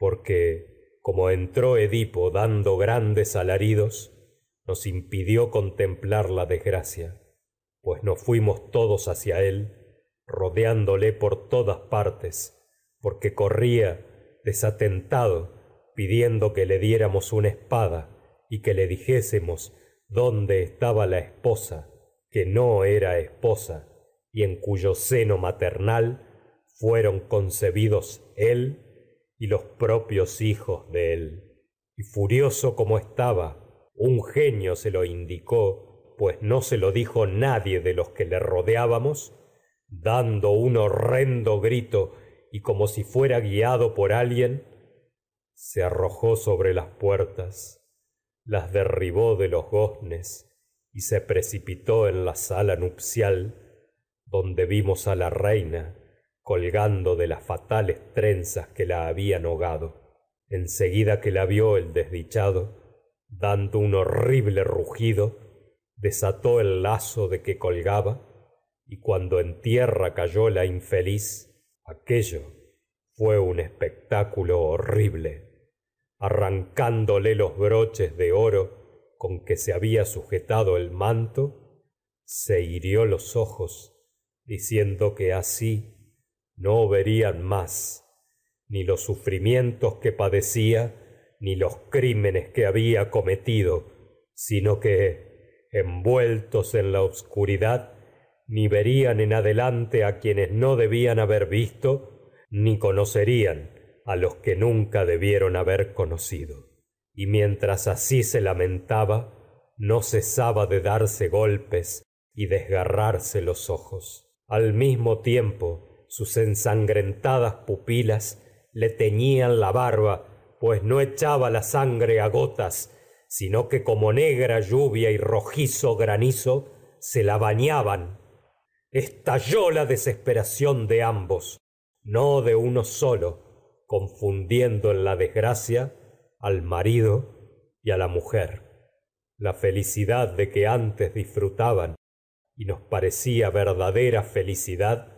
porque como entró edipo dando grandes alaridos nos impidió contemplar la desgracia pues nos fuimos todos hacia él rodeándole por todas partes porque corría desatentado pidiendo que le diéramos una espada y que le dijésemos dónde estaba la esposa que no era esposa y en cuyo seno maternal fueron concebidos él y los propios hijos de él y furioso como estaba un genio se lo indicó pues no se lo dijo nadie de los que le rodeábamos dando un horrendo grito y como si fuera guiado por alguien se arrojó sobre las puertas las derribó de los goznes y se precipitó en la sala nupcial donde vimos a la reina colgando de las fatales trenzas que la habían ahogado en seguida que la vió el desdichado dando un horrible rugido desató el lazo de que colgaba y cuando en tierra cayó la infeliz aquello fue un espectáculo horrible arrancándole los broches de oro con que se había sujetado el manto se hirió los ojos diciendo que así no verían más ni los sufrimientos que padecía ni los crímenes que había cometido sino que envueltos en la obscuridad ni verían en adelante a quienes no debían haber visto ni conocerían a los que nunca debieron haber conocido y mientras así se lamentaba no cesaba de darse golpes y desgarrarse los ojos al mismo tiempo sus ensangrentadas pupilas le teñían la barba pues no echaba la sangre a gotas sino que como negra lluvia y rojizo granizo se la bañaban estalló la desesperación de ambos no de uno solo confundiendo en la desgracia al marido y a la mujer la felicidad de que antes disfrutaban y nos parecía verdadera felicidad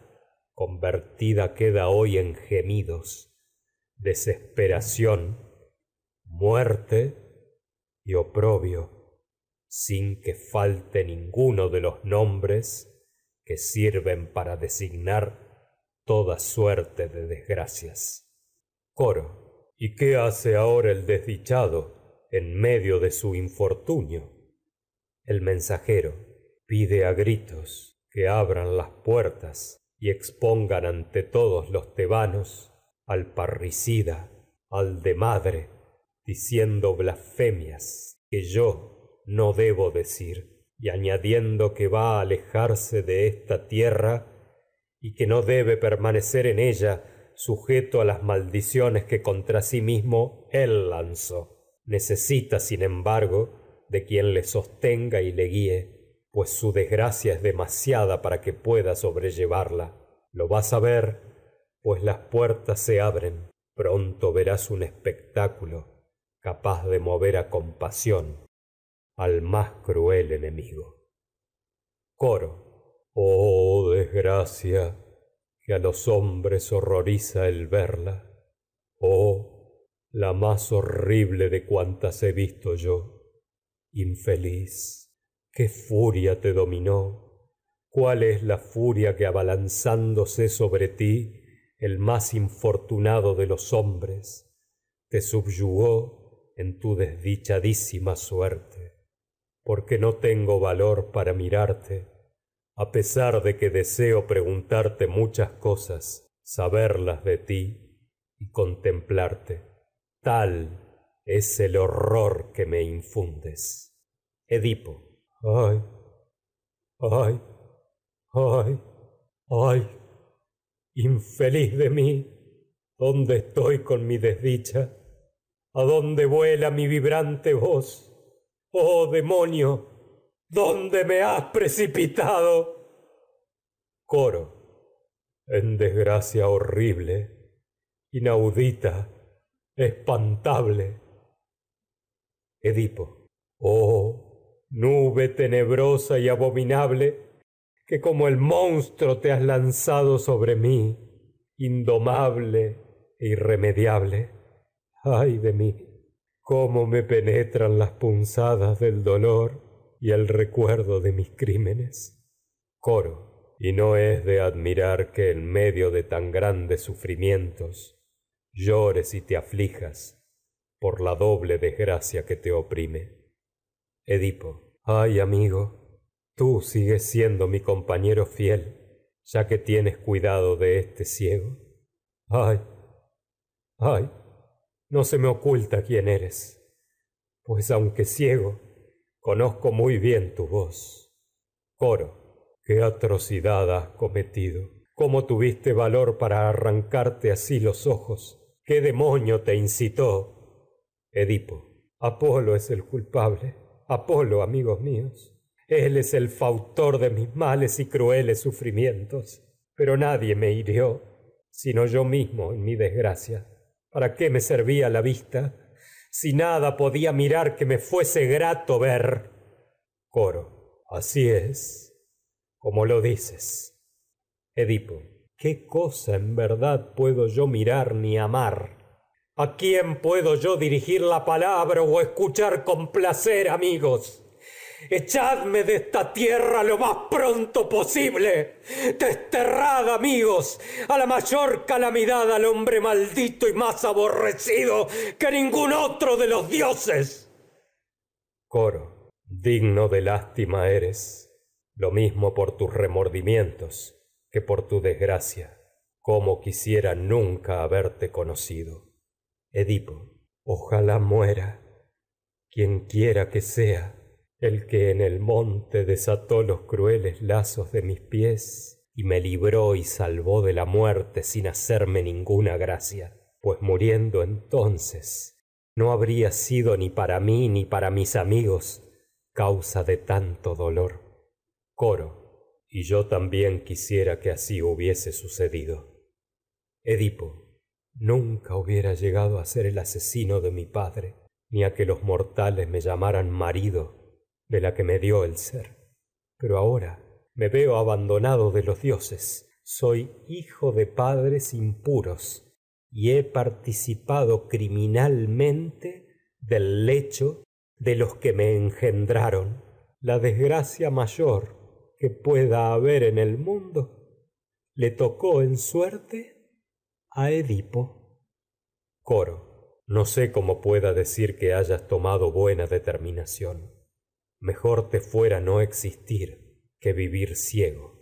convertida queda hoy en gemidos desesperación muerte y oprobio sin que falte ninguno de los nombres que sirven para designar toda suerte de desgracias coro y qué hace ahora el desdichado en medio de su infortunio el mensajero pide a gritos que abran las puertas y expongan ante todos los tebanos al parricida al de madre diciendo blasfemias que yo no debo decir y añadiendo que va a alejarse de esta tierra y que no debe permanecer en ella sujeto a las maldiciones que contra sí mismo él lanzó necesita sin embargo de quien le sostenga y le guíe pues su desgracia es demasiada para que pueda sobrellevarla lo vas a ver pues las puertas se abren pronto verás un espectáculo capaz de mover a compasión al más cruel enemigo coro oh desgracia que a los hombres horroriza el verla oh la más horrible de cuantas he visto yo infeliz qué furia te dominó cuál es la furia que abalanzándose sobre ti el más infortunado de los hombres te subyugó en tu desdichadísima suerte porque no tengo valor para mirarte a pesar de que deseo preguntarte muchas cosas saberlas de ti y contemplarte tal es el horror que me infundes edipo ay, ay, ay, ay, infeliz de mí, ¿dónde estoy con mi desdicha? ¿A dónde vuela mi vibrante voz? Oh demonio, ¿dónde me has precipitado? Coro. En desgracia horrible, inaudita, espantable. Edipo. Oh, nube tenebrosa y abominable que como el monstruo te has lanzado sobre mí indomable e irremediable ay de mí cómo me penetran las punzadas del dolor y el recuerdo de mis crímenes coro y no es de admirar que en medio de tan grandes sufrimientos llores y te aflijas por la doble desgracia que te oprime edipo ay amigo tú sigues siendo mi compañero fiel ya que tienes cuidado de este ciego ay ay no se me oculta quién eres pues aunque ciego conozco muy bien tu voz coro qué atrocidad has cometido cómo tuviste valor para arrancarte así los ojos qué demonio te incitó edipo apolo es el culpable apolo amigos míos él es el fautor de mis males y crueles sufrimientos pero nadie me hirió sino yo mismo en mi desgracia para qué me servía la vista si nada podía mirar que me fuese grato ver coro así es como lo dices edipo qué cosa en verdad puedo yo mirar ni amar a quién puedo yo dirigir la palabra o escuchar con placer amigos echadme de esta tierra lo más pronto posible desterrad amigos a la mayor calamidad al hombre maldito y más aborrecido que ningún otro de los dioses coro digno de lástima eres lo mismo por tus remordimientos que por tu desgracia como quisiera nunca haberte conocido edipo ojalá muera quien quiera que sea el que en el monte desató los crueles lazos de mis pies y me libró y salvó de la muerte sin hacerme ninguna gracia pues muriendo entonces no habría sido ni para mí ni para mis amigos causa de tanto dolor coro y yo también quisiera que así hubiese sucedido edipo nunca hubiera llegado a ser el asesino de mi padre ni a que los mortales me llamaran marido de la que me dio el ser pero ahora me veo abandonado de los dioses soy hijo de padres impuros y he participado criminalmente del lecho de los que me engendraron la desgracia mayor que pueda haber en el mundo le tocó en suerte edipo coro no sé cómo pueda decir que hayas tomado buena determinación mejor te fuera no existir que vivir ciego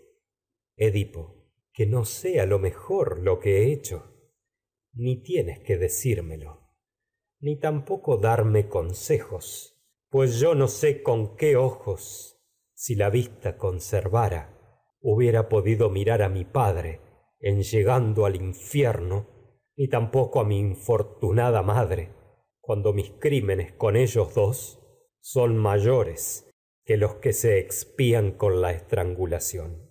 edipo que no sea lo mejor lo que he hecho ni tienes que decírmelo ni tampoco darme consejos pues yo no sé con qué ojos si la vista conservara hubiera podido mirar a mi padre en llegando al infierno ni tampoco a mi infortunada madre cuando mis crímenes con ellos dos son mayores que los que se expían con la estrangulación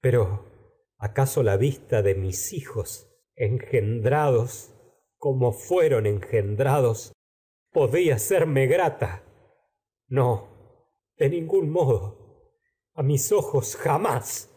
pero acaso la vista de mis hijos engendrados como fueron engendrados podía serme grata no de ningún modo a mis ojos jamás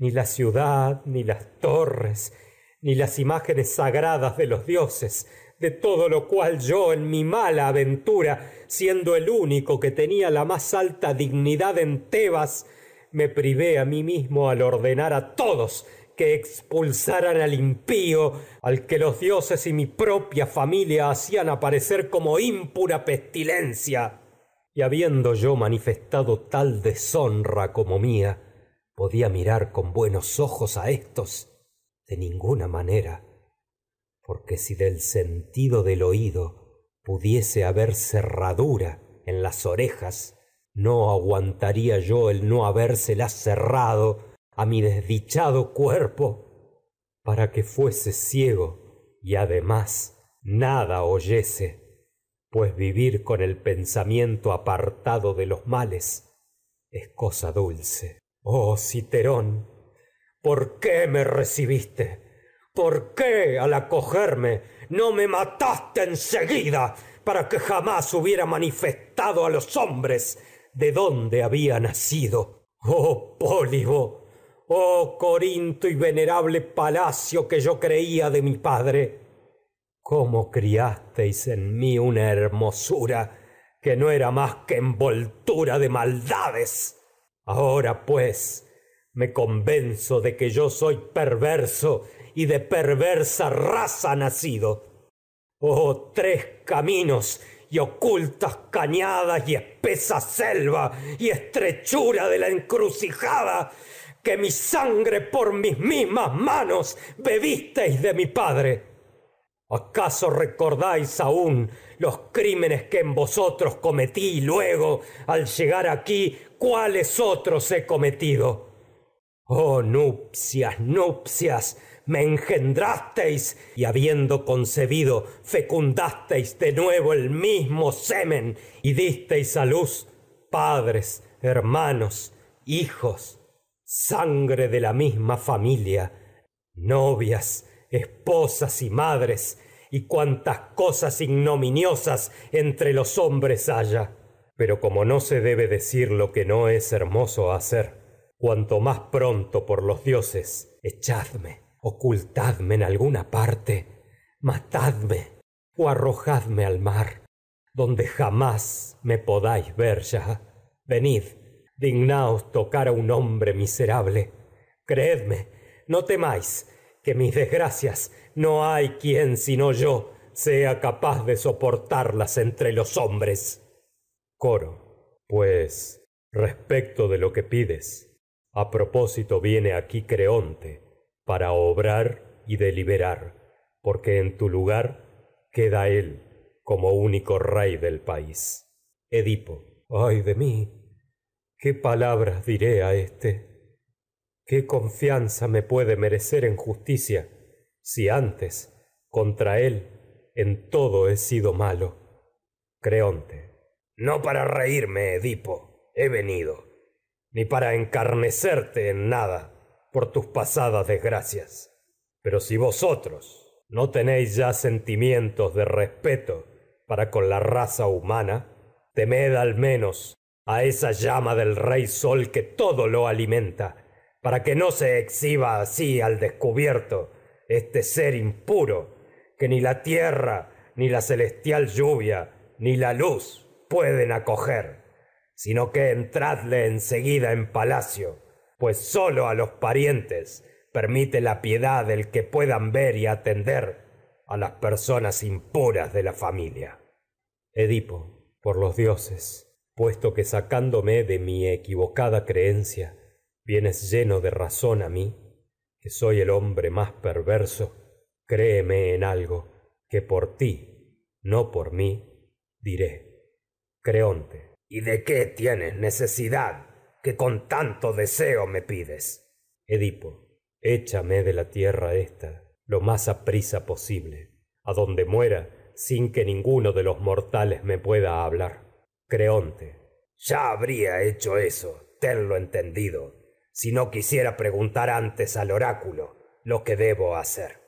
ni la ciudad ni las torres ni las imágenes sagradas de los dioses de todo lo cual yo en mi mala aventura siendo el único que tenía la más alta dignidad en tebas me privé a mí mismo al ordenar a todos que expulsaran al impío al que los dioses y mi propia familia hacían aparecer como impura pestilencia y habiendo yo manifestado tal deshonra como mía podía mirar con buenos ojos a éstos de ninguna manera porque si del sentido del oído pudiese haber cerradura en las orejas no aguantaría yo el no habérselas cerrado a mi desdichado cuerpo para que fuese ciego y además nada oyese pues vivir con el pensamiento apartado de los males es cosa dulce oh citerón por qué me recibiste por qué al acogerme no me mataste en seguida para que jamás hubiera manifestado a los hombres de dónde había nacido oh pólibo oh corinto y venerable palacio que yo creía de mi padre cómo criasteis en mí una hermosura que no era más que envoltura de maldades ahora pues me convenzo de que yo soy perverso y de perversa raza nacido oh tres caminos y ocultas cañadas y espesa selva y estrechura de la encrucijada que mi sangre por mis mismas manos bebisteis de mi padre acaso recordáis aún los crímenes que en vosotros cometí y luego al llegar aquí cuáles otros he cometido oh nupcias nupcias me engendrasteis y habiendo concebido fecundasteis de nuevo el mismo semen y disteis a luz padres hermanos hijos sangre de la misma familia novias esposas y madres y cuantas cosas ignominiosas entre los hombres haya pero como no se debe decir lo que no es hermoso hacer cuanto más pronto por los dioses echadme ocultadme en alguna parte matadme o arrojadme al mar donde jamás me podáis ver ya venid dignaos tocar a un hombre miserable creedme no temáis que mis desgracias no hay quien sino yo sea capaz de soportarlas entre los hombres coro pues respecto de lo que pides a propósito viene aquí creonte para obrar y deliberar porque en tu lugar queda él como único rey del país edipo ay de mí qué palabras diré a éste qué confianza me puede merecer en justicia si antes contra él en todo he sido malo creonte no para reírme edipo he venido ni para encarnecerte en nada por tus pasadas desgracias pero si vosotros no tenéis ya sentimientos de respeto para con la raza humana temed al menos a esa llama del rey sol que todo lo alimenta para que no se exhiba así al descubierto este ser impuro que ni la tierra ni la celestial lluvia ni la luz pueden acoger sino que entradle en seguida en palacio pues sólo a los parientes permite la piedad el que puedan ver y atender a las personas impuras de la familia edipo por los dioses puesto que sacándome de mi equivocada creencia vienes lleno de razón a mí que soy el hombre más perverso créeme en algo que por ti no por mí diré creonte y de qué tienes necesidad que con tanto deseo me pides edipo échame de la tierra esta, lo más aprisa posible adonde muera sin que ninguno de los mortales me pueda hablar creonte ya habría hecho eso tenlo entendido si no quisiera preguntar antes al oráculo lo que debo hacer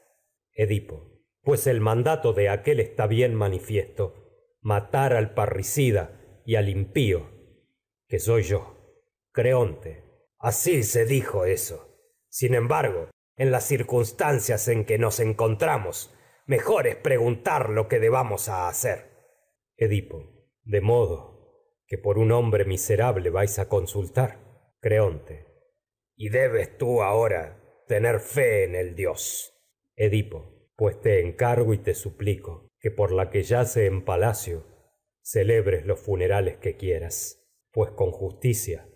edipo pues el mandato de aquel está bien manifiesto matar al parricida y al impío que soy yo creonte así se dijo eso sin embargo en las circunstancias en que nos encontramos mejor es preguntar lo que debamos hacer edipo de modo que por un hombre miserable vais a consultar creonte y debes tú ahora tener fe en el dios edipo pues te encargo y te suplico que por la que yace en palacio celebres los funerales que quieras pues con justicia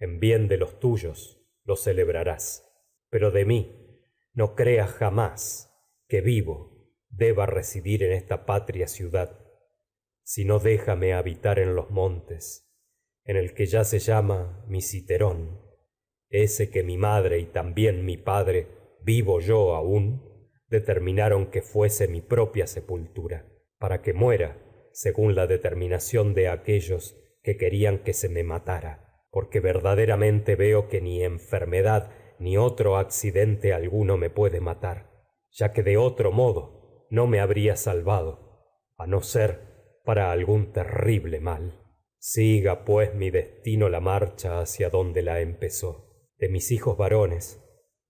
en bien de los tuyos los celebrarás pero de mí no creas jamás que vivo deba residir en esta patria ciudad sino déjame habitar en los montes en el que ya se llama misiterón ese que mi madre y también mi padre vivo yo aún determinaron que fuese mi propia sepultura para que muera según la determinación de aquellos que querían que se me matara porque verdaderamente veo que ni enfermedad ni otro accidente alguno me puede matar ya que de otro modo no me habría salvado a no ser para algún terrible mal siga pues mi destino la marcha hacia donde la empezó de mis hijos varones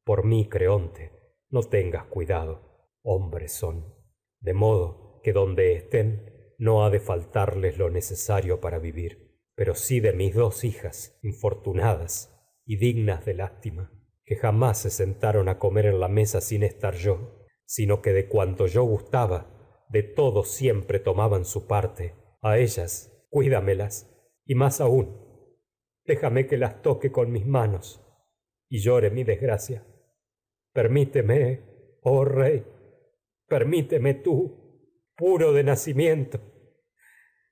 por mí creonte no tengas cuidado hombres son de modo que donde estén no ha de faltarles lo necesario para vivir pero sí de mis dos hijas infortunadas y dignas de lástima que jamás se sentaron a comer en la mesa sin estar yo sino que de cuanto yo gustaba de todo siempre tomaban su parte a ellas cuídamelas y más aún déjame que las toque con mis manos y llore mi desgracia permíteme oh rey permíteme tú puro de nacimiento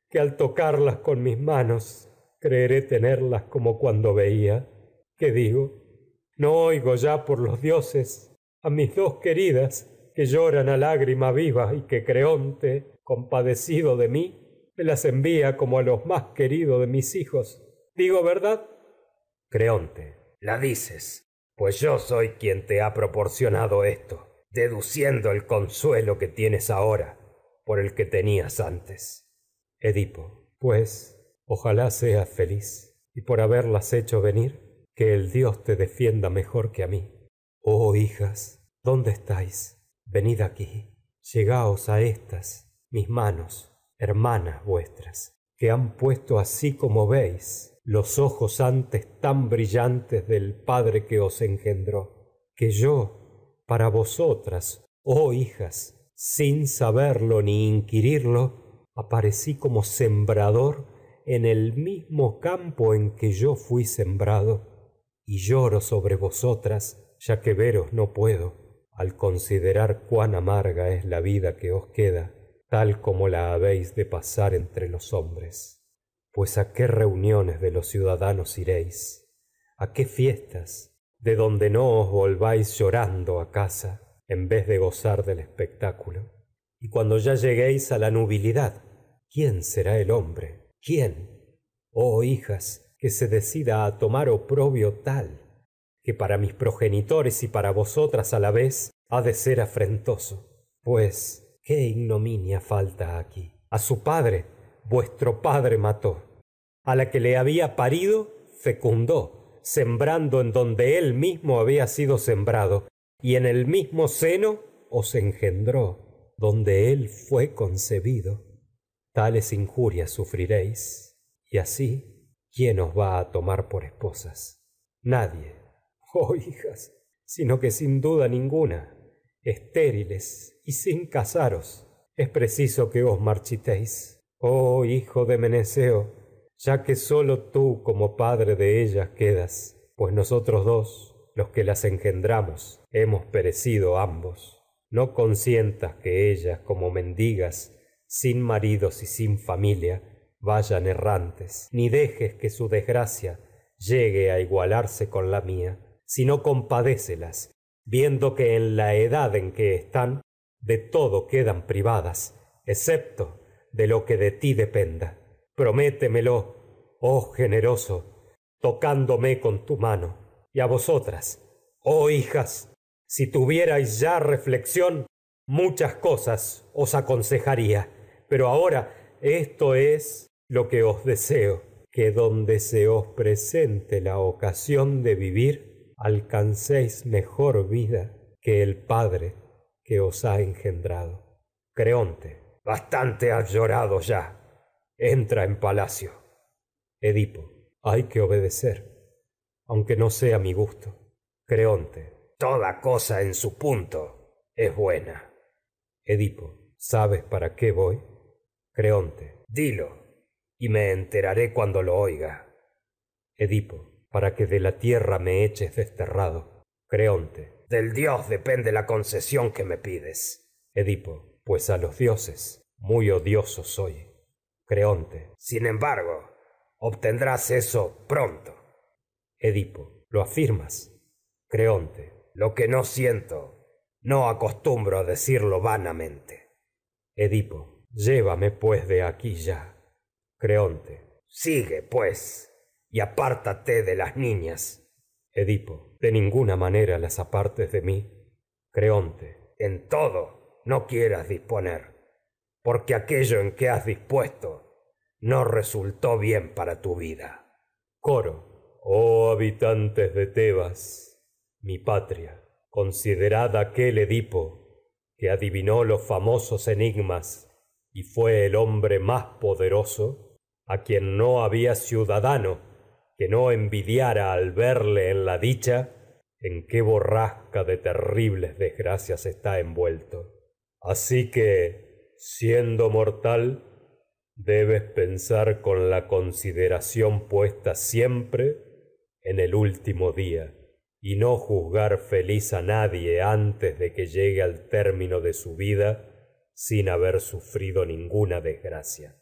que al tocarlas con mis manos creeré tenerlas como cuando veía que digo no oigo ya por los dioses a mis dos queridas que lloran a lágrima viva y que creonte compadecido de mí me las envía como a los más queridos de mis hijos digo verdad creonte la dices pues yo soy quien te ha proporcionado esto deduciendo el consuelo que tienes ahora por el que tenías antes edipo pues ojalá seas feliz y por haberlas hecho venir que el dios te defienda mejor que a mí oh hijas dónde estáis venid aquí llegaos a estas mis manos hermanas vuestras que han puesto así como veis los ojos antes tan brillantes del padre que os engendró que yo para vosotras oh hijas sin saberlo ni inquirirlo aparecí como sembrador en el mismo campo en que yo fui sembrado y lloro sobre vosotras ya que veros no puedo al considerar cuán amarga es la vida que os queda tal como la habéis de pasar entre los hombres pues a qué reuniones de los ciudadanos iréis a qué fiestas de donde no os volváis llorando a casa en vez de gozar del espectáculo y cuando ya lleguéis a la nubilidad quién será el hombre quién oh hijas que se decida a tomar oprobio tal que para mis progenitores y para vosotras a la vez ha de ser afrentoso pues qué ignominia falta aquí a su padre vuestro padre mató a la que le había parido fecundó sembrando en donde él mismo había sido sembrado y en el mismo seno os engendró donde él fue concebido tales injurias sufriréis y así quién os va a tomar por esposas nadie oh hijas sino que sin duda ninguna estériles y sin casaros es preciso que os marchitéis oh hijo de meneceo ya que sólo tú como padre de ellas quedas pues nosotros dos los que las engendramos hemos perecido ambos no consientas que ellas como mendigas sin maridos y sin familia vayan errantes ni dejes que su desgracia llegue a igualarse con la mía sino compadécelas viendo que en la edad en que están de todo quedan privadas excepto de lo que de ti dependa prométemelo oh generoso tocándome con tu mano y a vosotras oh hijas si tuvierais ya reflexión muchas cosas os aconsejaría pero ahora esto es lo que os deseo que donde se os presente la ocasión de vivir alcancéis mejor vida que el padre que os ha engendrado creonte bastante has llorado ya entra en palacio edipo hay que obedecer aunque no sea mi gusto creonte toda cosa en su punto es buena edipo sabes para qué voy creonte dilo y me enteraré cuando lo oiga edipo para que de la tierra me eches desterrado creonte del dios depende la concesión que me pides edipo pues a los dioses muy odioso soy creonte sin embargo obtendrás eso pronto edipo lo afirmas creonte lo que no siento no acostumbro a decirlo vanamente edipo llévame pues de aquí ya creonte sigue pues y apártate de las niñas edipo de ninguna manera las apartes de mí creonte en todo no quieras disponer porque aquello en que has dispuesto no resultó bien para tu vida coro oh habitantes de tebas mi patria considerad aquel edipo que adivinó los famosos enigmas y fue el hombre más poderoso a quien no había ciudadano que no envidiara al verle en la dicha en qué borrasca de terribles desgracias está envuelto así que siendo mortal debes pensar con la consideración puesta siempre en el último día y no juzgar feliz a nadie antes de que llegue al término de su vida sin haber sufrido ninguna desgracia